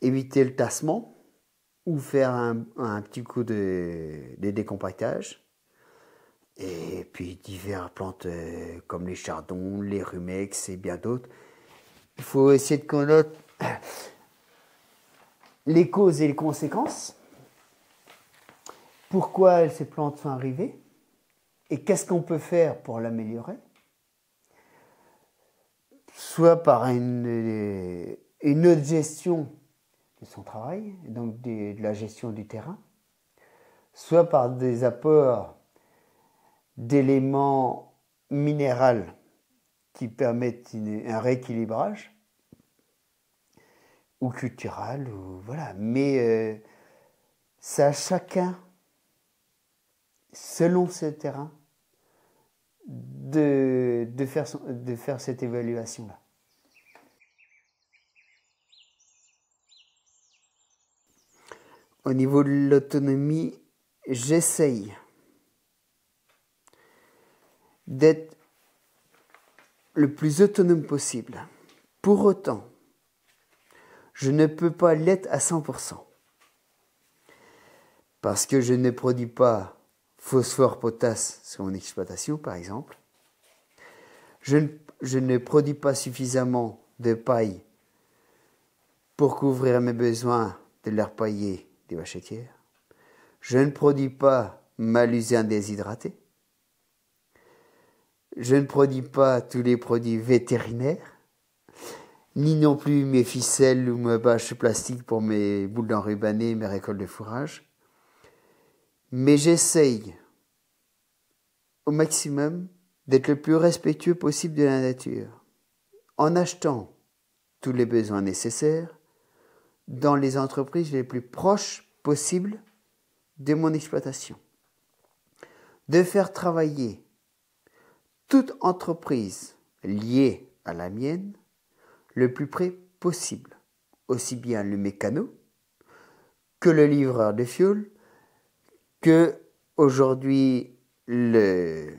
éviter le tassement ou faire un, petit coup de, de, décompactage. Et puis diverses plantes euh, comme les chardons, les rumex et bien d'autres. Il faut essayer de connaître les causes et les conséquences. Pourquoi ces plantes sont arrivées et qu'est-ce qu'on peut faire pour l'améliorer Soit par une, une autre gestion son travail, donc de, la gestion du terrain, soit par des apports d'éléments minéraux qui permettent un rééquilibrage, ou cultural, ou voilà. Mais euh, c'est à chacun, selon ses terrains de, faire, de faire cette évaluation-là. Au niveau de l'autonomie, j'essaye d'être le plus autonome possible. Pour autant, je ne peux pas l'être à 100%. Parce que je ne produis pas phosphore, potasse sur mon exploitation, par exemple. Je ne, produis pas suffisamment de paille pour couvrir mes besoins de l'air paillé des Je ne produis pas ma lusine déshydratée. Je ne produis pas tous les produits vétérinaires, ni non plus mes ficelles ou ma bâche plastique pour mes boules et mes récoltes de fourrage. Mais j'essaye au maximum d'être le plus respectueux possible de la nature, en achetant tous les besoins nécessaires, dans les entreprises les plus proches possibles de mon exploitation. De faire travailler toute entreprise liée à la mienne le plus près possible, aussi bien le mécano que le livreur de fioul, que aujourd'hui le,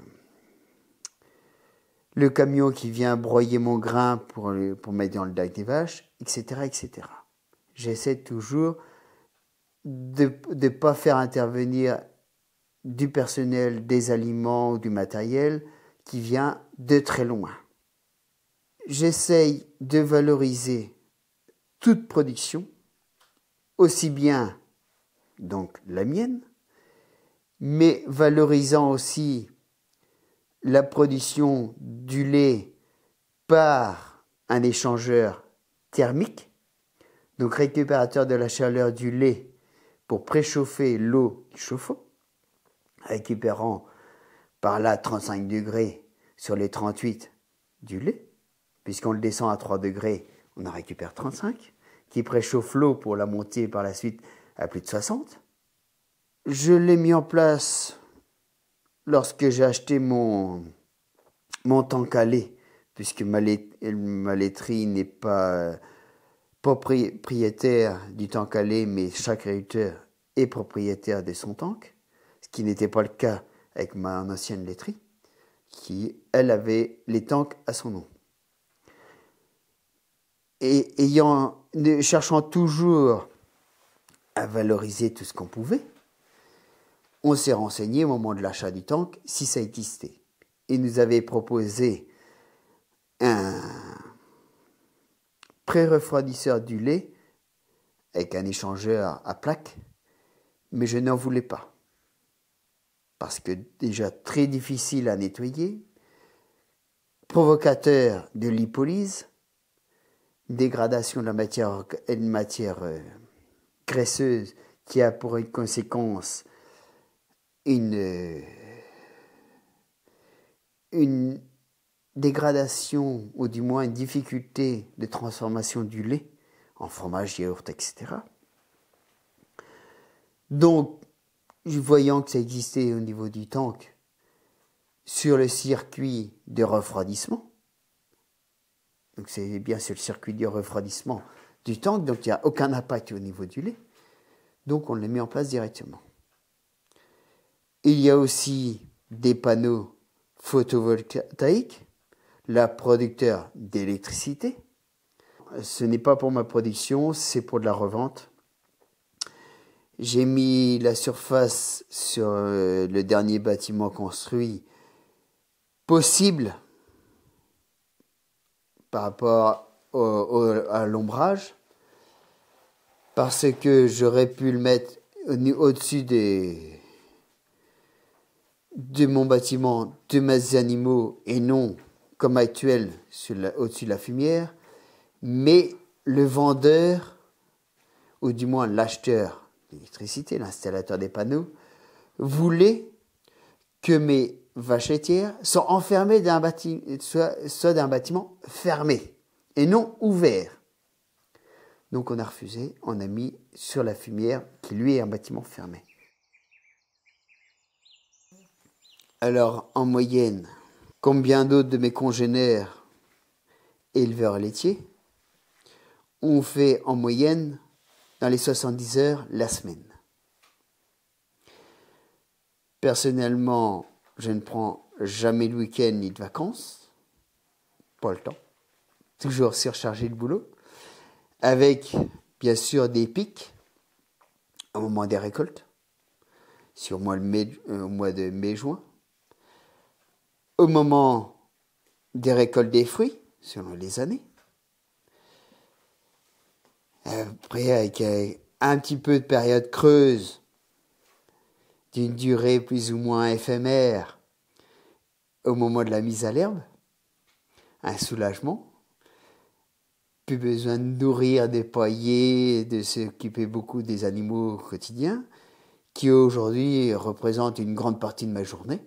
camion qui vient broyer mon grain pour, pour mettre dans le dac des vaches, etc. etc j'essaie toujours de ne pas faire intervenir du personnel, des aliments ou du matériel qui vient de très loin. J'essaye de valoriser toute production, aussi bien donc la mienne, mais valorisant aussi la production du lait par un échangeur thermique donc récupérateur de la chaleur du lait pour préchauffer l'eau du chauffe récupérant par là 35 degrés sur les 38 du lait, puisqu'on le descend à 3 degrés, on en récupère 35, qui préchauffe l'eau pour la monter par la suite à plus de 60. Je l'ai mis en place lorsque j'ai acheté mon, mon tank à lait, puisque ma laiterie n'est pas propriétaire du tank allé, mais chaque réacteur est propriétaire de son tank, ce qui n'était pas le cas avec ma ancienne laiterie, qui, elle, avait les tanks à son nom. Et ayant, cherchant toujours à valoriser tout ce qu'on pouvait, on s'est renseigné au moment de l'achat du tank si ça existait. Il nous avait proposé un, pré-refroidisseur du lait avec un échangeur à plaques, mais je n'en voulais pas. Parce que déjà très difficile à nettoyer, provocateur de lipolyse, dégradation de la matière, matière euh, graisseuse qui a pour conséquence une, euh, une dégradation ou du moins une difficulté de transformation du lait en fromage, yaourt, etc. Donc, voyant que ça existait au niveau du tank, sur le circuit de refroidissement, donc c'est bien sur le circuit de refroidissement du tank, donc il n'y a aucun impact au niveau du lait, donc on le met en place directement. Il y a aussi des panneaux photovoltaïques la producteur d'électricité. Ce n'est pas pour ma production, c'est pour de la revente. J'ai mis la surface sur euh, le dernier bâtiment construit possible par rapport à l'ombrage parce que j'aurais pu le mettre au-dessus des, de mon bâtiment, de mes animaux et non comme actuel au-dessus de la fumière, mais le vendeur, ou du moins l'acheteur d'électricité, l'installateur des panneaux, voulait que mes vaches soient enfermées dans un d'un bâtiment fermé et non ouvert. Donc on a refusé, on a mis sur la fumière qui lui est un bâtiment fermé. Alors en moyenne, comme bien d'autres de mes congénères éleveurs laitiers, ont fait en moyenne dans les 70 heures la semaine. Personnellement, je ne prends jamais de week-end ni de vacances, pas le temps, toujours surchargé de boulot, avec bien sûr des pics au moment des récoltes, sur le mois de euh, mai-juin, au moment des récoltes des fruits, selon les années. Après, avec euh, un petit peu de période creuse, d'une durée plus ou moins éphémère, au moment de la mise à l'herbe, un soulagement, plus besoin de nourrir des poyers, de s'occuper beaucoup des animaux quotidiens, qui aujourd'hui représentent une grande partie de ma journée.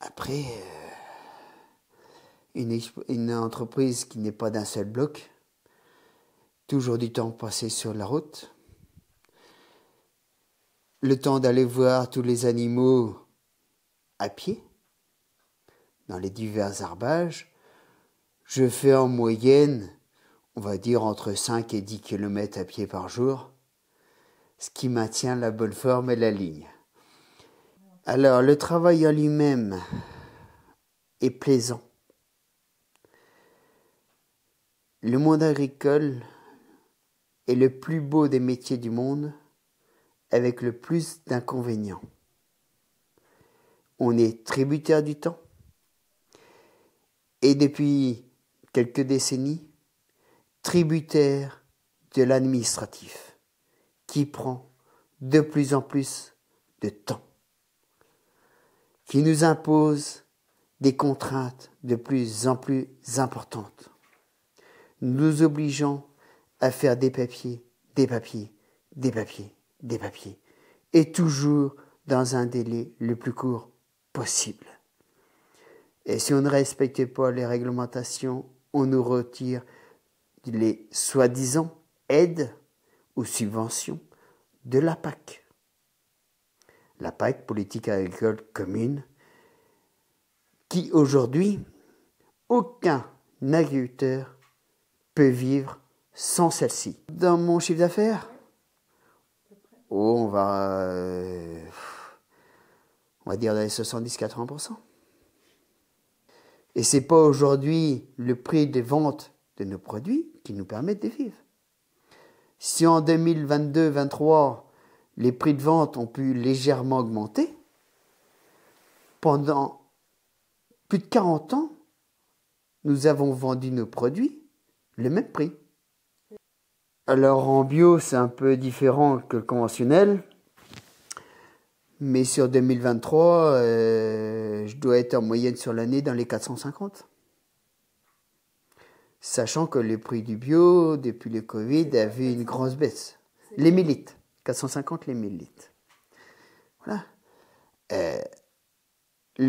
Après, euh, une, entreprise qui n'est pas d'un seul bloc, toujours du temps passé sur la route, le temps d'aller voir tous les animaux à pied, dans les divers arbages, je fais en moyenne, on va dire, entre 5 et 10 km à pied par jour, ce qui maintient la bonne forme et la ligne. Alors, le travail en lui-même est plaisant. Le monde agricole est le plus beau des métiers du monde, avec le plus d'inconvénients. On est tributaire du temps, et depuis quelques décennies, tributaire de l'administratif, qui prend de plus en plus de temps, qui nous impose des contraintes de plus en plus importantes nous obligeant à faire des papiers, des papiers, des papiers, des papiers, et toujours dans un délai le plus court possible. Et si on ne respecte pas les réglementations, on nous retire les soi-disant aides ou subventions de la PAC. La PAC, politique agricole commune, qui aujourd'hui, aucun agriculteur vivre sans celle-ci. Dans mon chiffre d'affaires, oh, on va, euh, on va dire dans les 70-80%. Et c'est pas aujourd'hui le prix des ventes de nos produits qui nous permettent de vivre. Si en 2022-23, les prix de vente ont pu légèrement augmenter, pendant plus de 40 ans, nous avons vendu nos produits le même prix. Alors en bio, c'est un peu différent que le conventionnel. Mais sur 2023, euh, je dois être en moyenne sur l'année dans les 450. Sachant que le prix du bio, depuis le Covid, a vu une grosse baisse. Les 1000 450 les 1000 Voilà. Euh,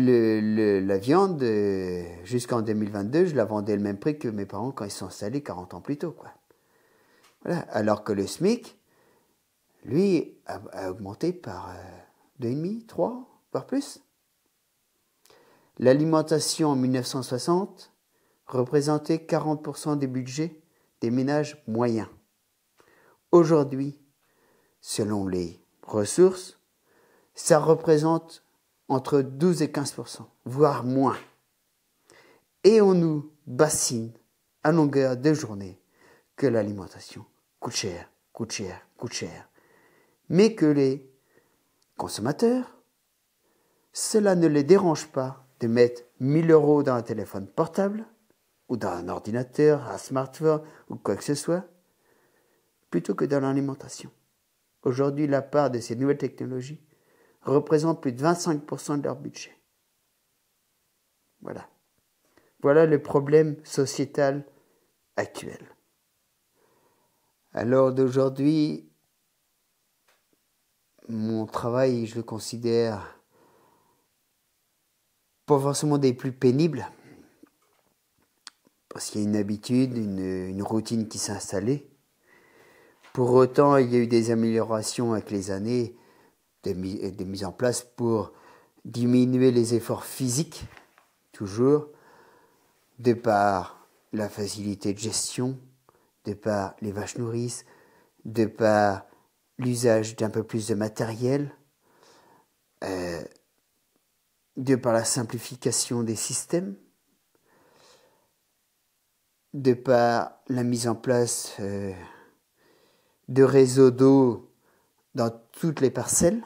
la viande, euh, jusqu'en 2022, je la vendais le même prix que mes parents quand ils sont installés 40 ans plus tôt. Quoi. Voilà. Alors que le SMIC, lui, a, augmenté par 2,5, euh, 3, voire plus. L'alimentation en 1960 représentait 40% des budgets des ménages moyens. Aujourd'hui, selon les ressources, ça représente entre 12 et 15 voire moins. Et on nous bassine à longueur de journée que l'alimentation coûte cher, coûte cher, coûte cher. Mais que les consommateurs, cela ne les dérange pas de mettre 1000 euros dans un téléphone portable ou dans un ordinateur, un smartphone ou quoi que ce soit, plutôt que dans l'alimentation. Aujourd'hui, la part de ces nouvelles technologies représentent plus de 25% de leur budget. Voilà. Voilà le problème sociétal actuel. Alors d'aujourd'hui, mon travail, je le considère pas forcément des plus pénibles, parce qu'il y a une habitude, une, routine qui s'est installée. Pour autant, il y a eu des améliorations avec les années, des, mises en place pour diminuer les efforts physiques, toujours, de par la facilité de gestion, de par les vaches nourrices, de par l'usage d'un peu plus de matériel, euh, de par la simplification des systèmes, de par la mise en place euh, de réseaux d'eau dans toutes les parcelles,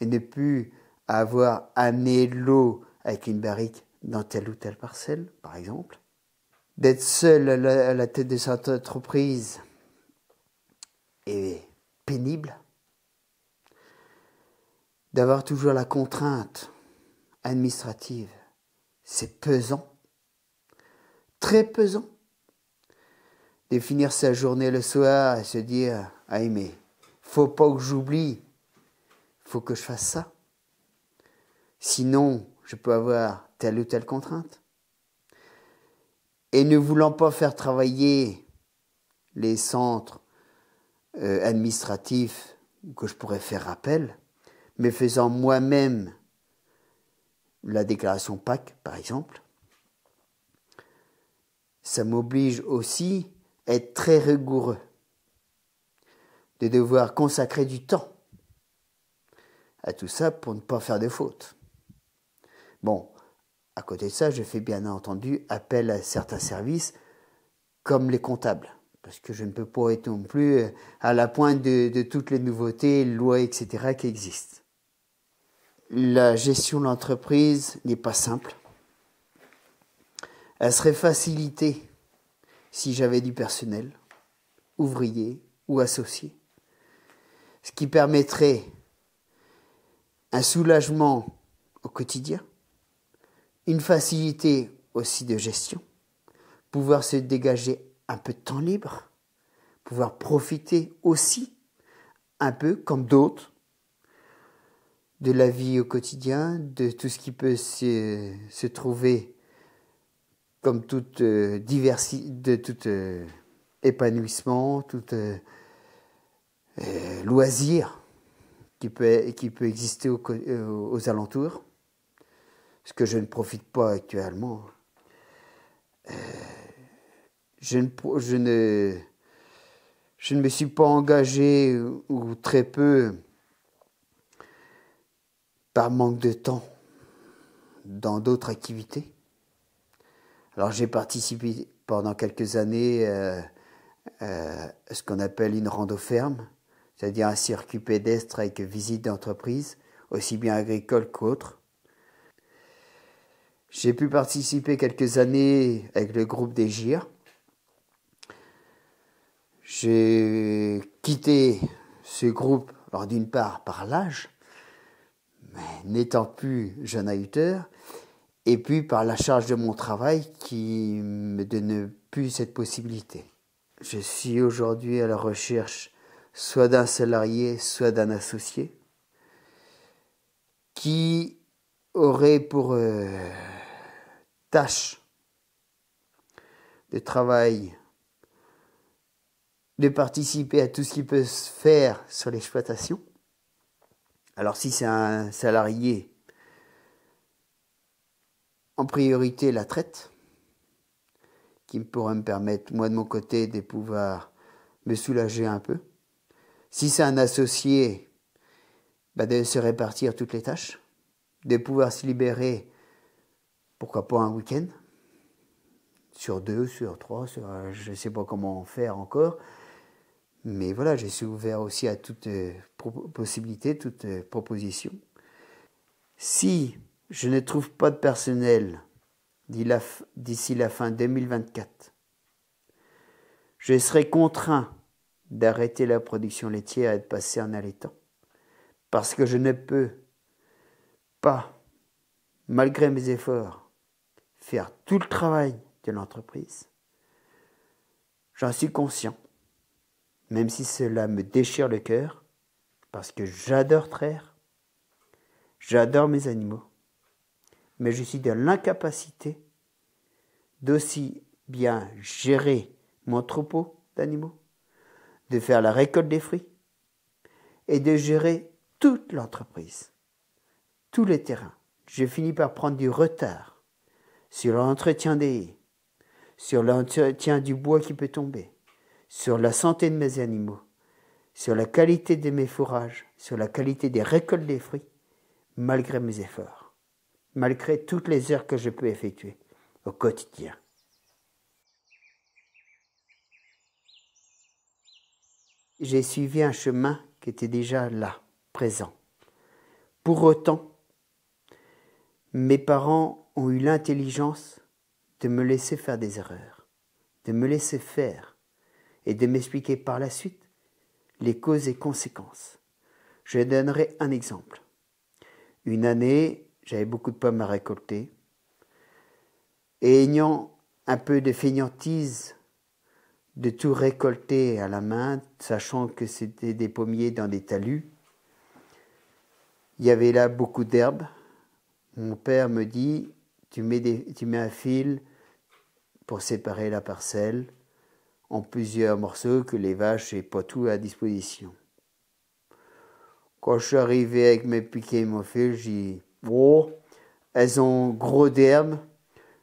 et ne plus avoir amené l'eau avec une barrique dans telle ou telle parcelle, par exemple, d'être seul à la, tête de cette entreprise est pénible, d'avoir toujours la contrainte administrative, c'est pesant, très pesant. De finir sa journée le soir et se dire, ah mais, faut pas que j'oublie faut que je fasse ça. Sinon, je peux avoir telle ou telle contrainte. Et ne voulant pas faire travailler les centres euh, administratifs que je pourrais faire appel, mais faisant moi-même la déclaration PAC, par exemple, ça m'oblige aussi à être très rigoureux, de devoir consacrer du temps à tout ça pour ne pas faire de fautes. Bon, à côté de ça, je fais bien entendu appel à certains services comme les comptables, parce que je ne peux pas être non plus euh, à la pointe de, de toutes les nouveautés, lois, etc. qui existent. La gestion de l'entreprise n'est pas simple. Elle serait facilitée si j'avais du personnel, ouvrier ou associé, ce qui permettrait un soulagement au quotidien, une facilité aussi de gestion, pouvoir se dégager un peu de temps libre, pouvoir profiter aussi un peu comme d'autres de la vie au quotidien, de tout ce qui peut se, trouver comme toute euh, diversité, de tout euh, épanouissement, tout euh, loisir qui peut, e, qui peut exister euh, aux, alentours, ce que je ne profite pas actuellement. Euh, je, ne, je, ne, je ne me suis pas engagé ou très peu par manque de temps dans d'autres activités. Alors j'ai participé pendant quelques années euh, à ce qu'on appelle une rando ferme, c'est-à-dire un circuit pédestre avec visite d'entreprise, aussi bien agricole qu'autre. J'ai pu participer quelques années avec le groupe des GIR. J'ai quitté ce groupe, d'une part par l'âge, mais n'étant plus jeune auteur, et puis par la charge de mon travail qui me donne plus cette possibilité. Je suis aujourd'hui à la recherche soit d'un salarié, soit d'un associé, qui aurait pour euh, tâche de travail de participer à tout ce qui peut se faire sur l'exploitation. Alors si c'est un salarié, en priorité la traite, qui pourrait me permettre, moi de mon côté, de pouvoir me soulager un peu. Si c'est un associé, bah, de se répartir toutes les tâches, de pouvoir se libérer, pourquoi pas un week-end, sur deux, sur trois, sur, je ne sais pas comment faire encore. Mais voilà, je suis ouvert aussi à toute euh, possibilité, toute euh, proposition. Si je ne trouve pas de personnel d'ici la fin 2024, je serai contraint d'arrêter la production laitière et de passer en allaitant. Parce que je ne peux pas, malgré mes efforts, faire tout le travail de l'entreprise. J'en suis conscient, même si cela me déchire le cœur, parce que j'adore traire, j'adore mes animaux, mais je suis dans l'incapacité d'aussi bien gérer mon troupeau d'animaux de faire la récolte des fruits et de gérer toute l'entreprise, tous les terrains. Je finis par prendre du retard sur l'entretien des haies, sur l'entretien du bois qui peut tomber, sur la santé de mes animaux, sur la qualité de mes fourrages, sur la qualité des récoltes des fruits, malgré mes efforts, malgré toutes les heures que je peux effectuer au quotidien. j'ai suivi un chemin qui était déjà là, présent. Pour autant, mes parents ont eu l'intelligence de me laisser faire des erreurs, de me laisser faire et de m'expliquer par la suite les causes et conséquences. Je donnerai un exemple. Une année, j'avais beaucoup de pommes à récolter et ayant un peu de fainéantise de tout récolter à la main, sachant que c'était des pommiers dans des talus. Il y avait là beaucoup d'herbes. Mon père me dit, tu mets, un fil pour séparer la parcelle en plusieurs morceaux que les vaches n'aient pas tout à disposition. Quand je suis arrivé avec mes piquets et mon fil, j'ai dit, oh, elles ont gros d'herbe.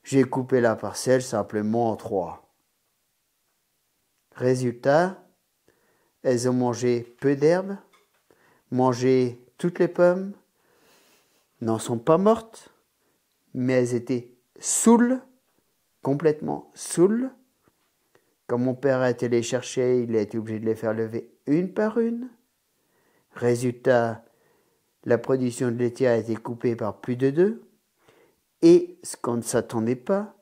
J'ai coupé la parcelle simplement en trois. Résultat, elles ont mangé peu d'herbe, mangé toutes les pommes, n'en sont pas mortes, mais elles étaient saoules, complètement saoules. Quand mon père a été les chercher, il a été obligé de les faire lever une par une. Résultat, la production de laitière a été coupée par plus de deux. Et ce qu'on ne s'attendait pas,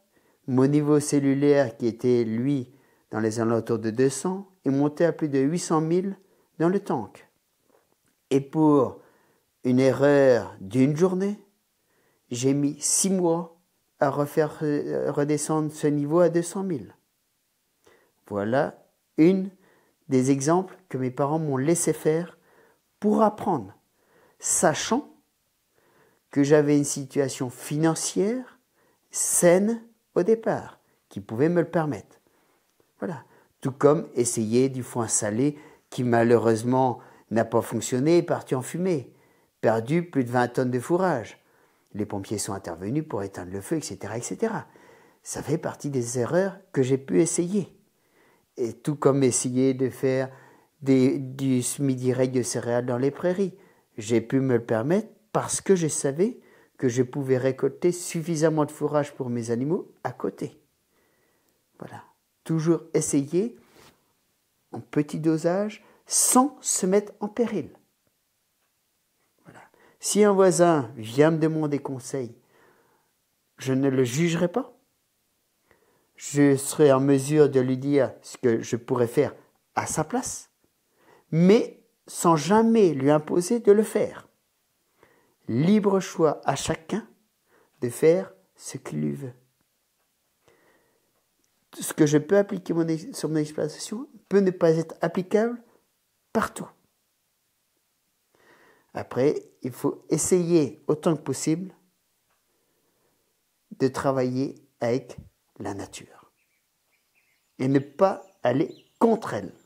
mon niveau cellulaire qui était, lui, dans les alentours de 200 et monter à plus de 800 000 dans le tank. Et pour une erreur d'une journée, j'ai mis six mois à euh, redescendre ce niveau à 200 000. Voilà une des exemples que mes parents m'ont laissé faire pour apprendre, sachant que j'avais une situation financière saine au départ, qui pouvait me le permettre. Tout comme essayer du foin salé qui malheureusement n'a pas fonctionné et est parti en fumée. Perdu plus de 20 tonnes de fourrage. Les pompiers sont intervenus pour éteindre le feu, etc. etc. Ça fait partie des erreurs que j'ai pu essayer. Et tout comme essayer de faire des, du semi-direct de céréales dans les prairies. J'ai pu me le permettre parce que je savais que je pouvais récolter suffisamment de fourrage pour mes animaux à côté. Voilà toujours essayer en petit dosage sans se mettre en péril. Voilà. Si un voisin vient me demander conseil, je ne le jugerai pas. Je serai en mesure de lui dire ce que je pourrais faire à sa place, mais sans jamais lui imposer de le faire. Libre choix à chacun de faire ce qu'il lui veut ce que je peux appliquer sur mon exploitation peut ne pas être applicable partout. Après, il faut essayer autant que possible de travailler avec la nature et ne pas aller contre elle.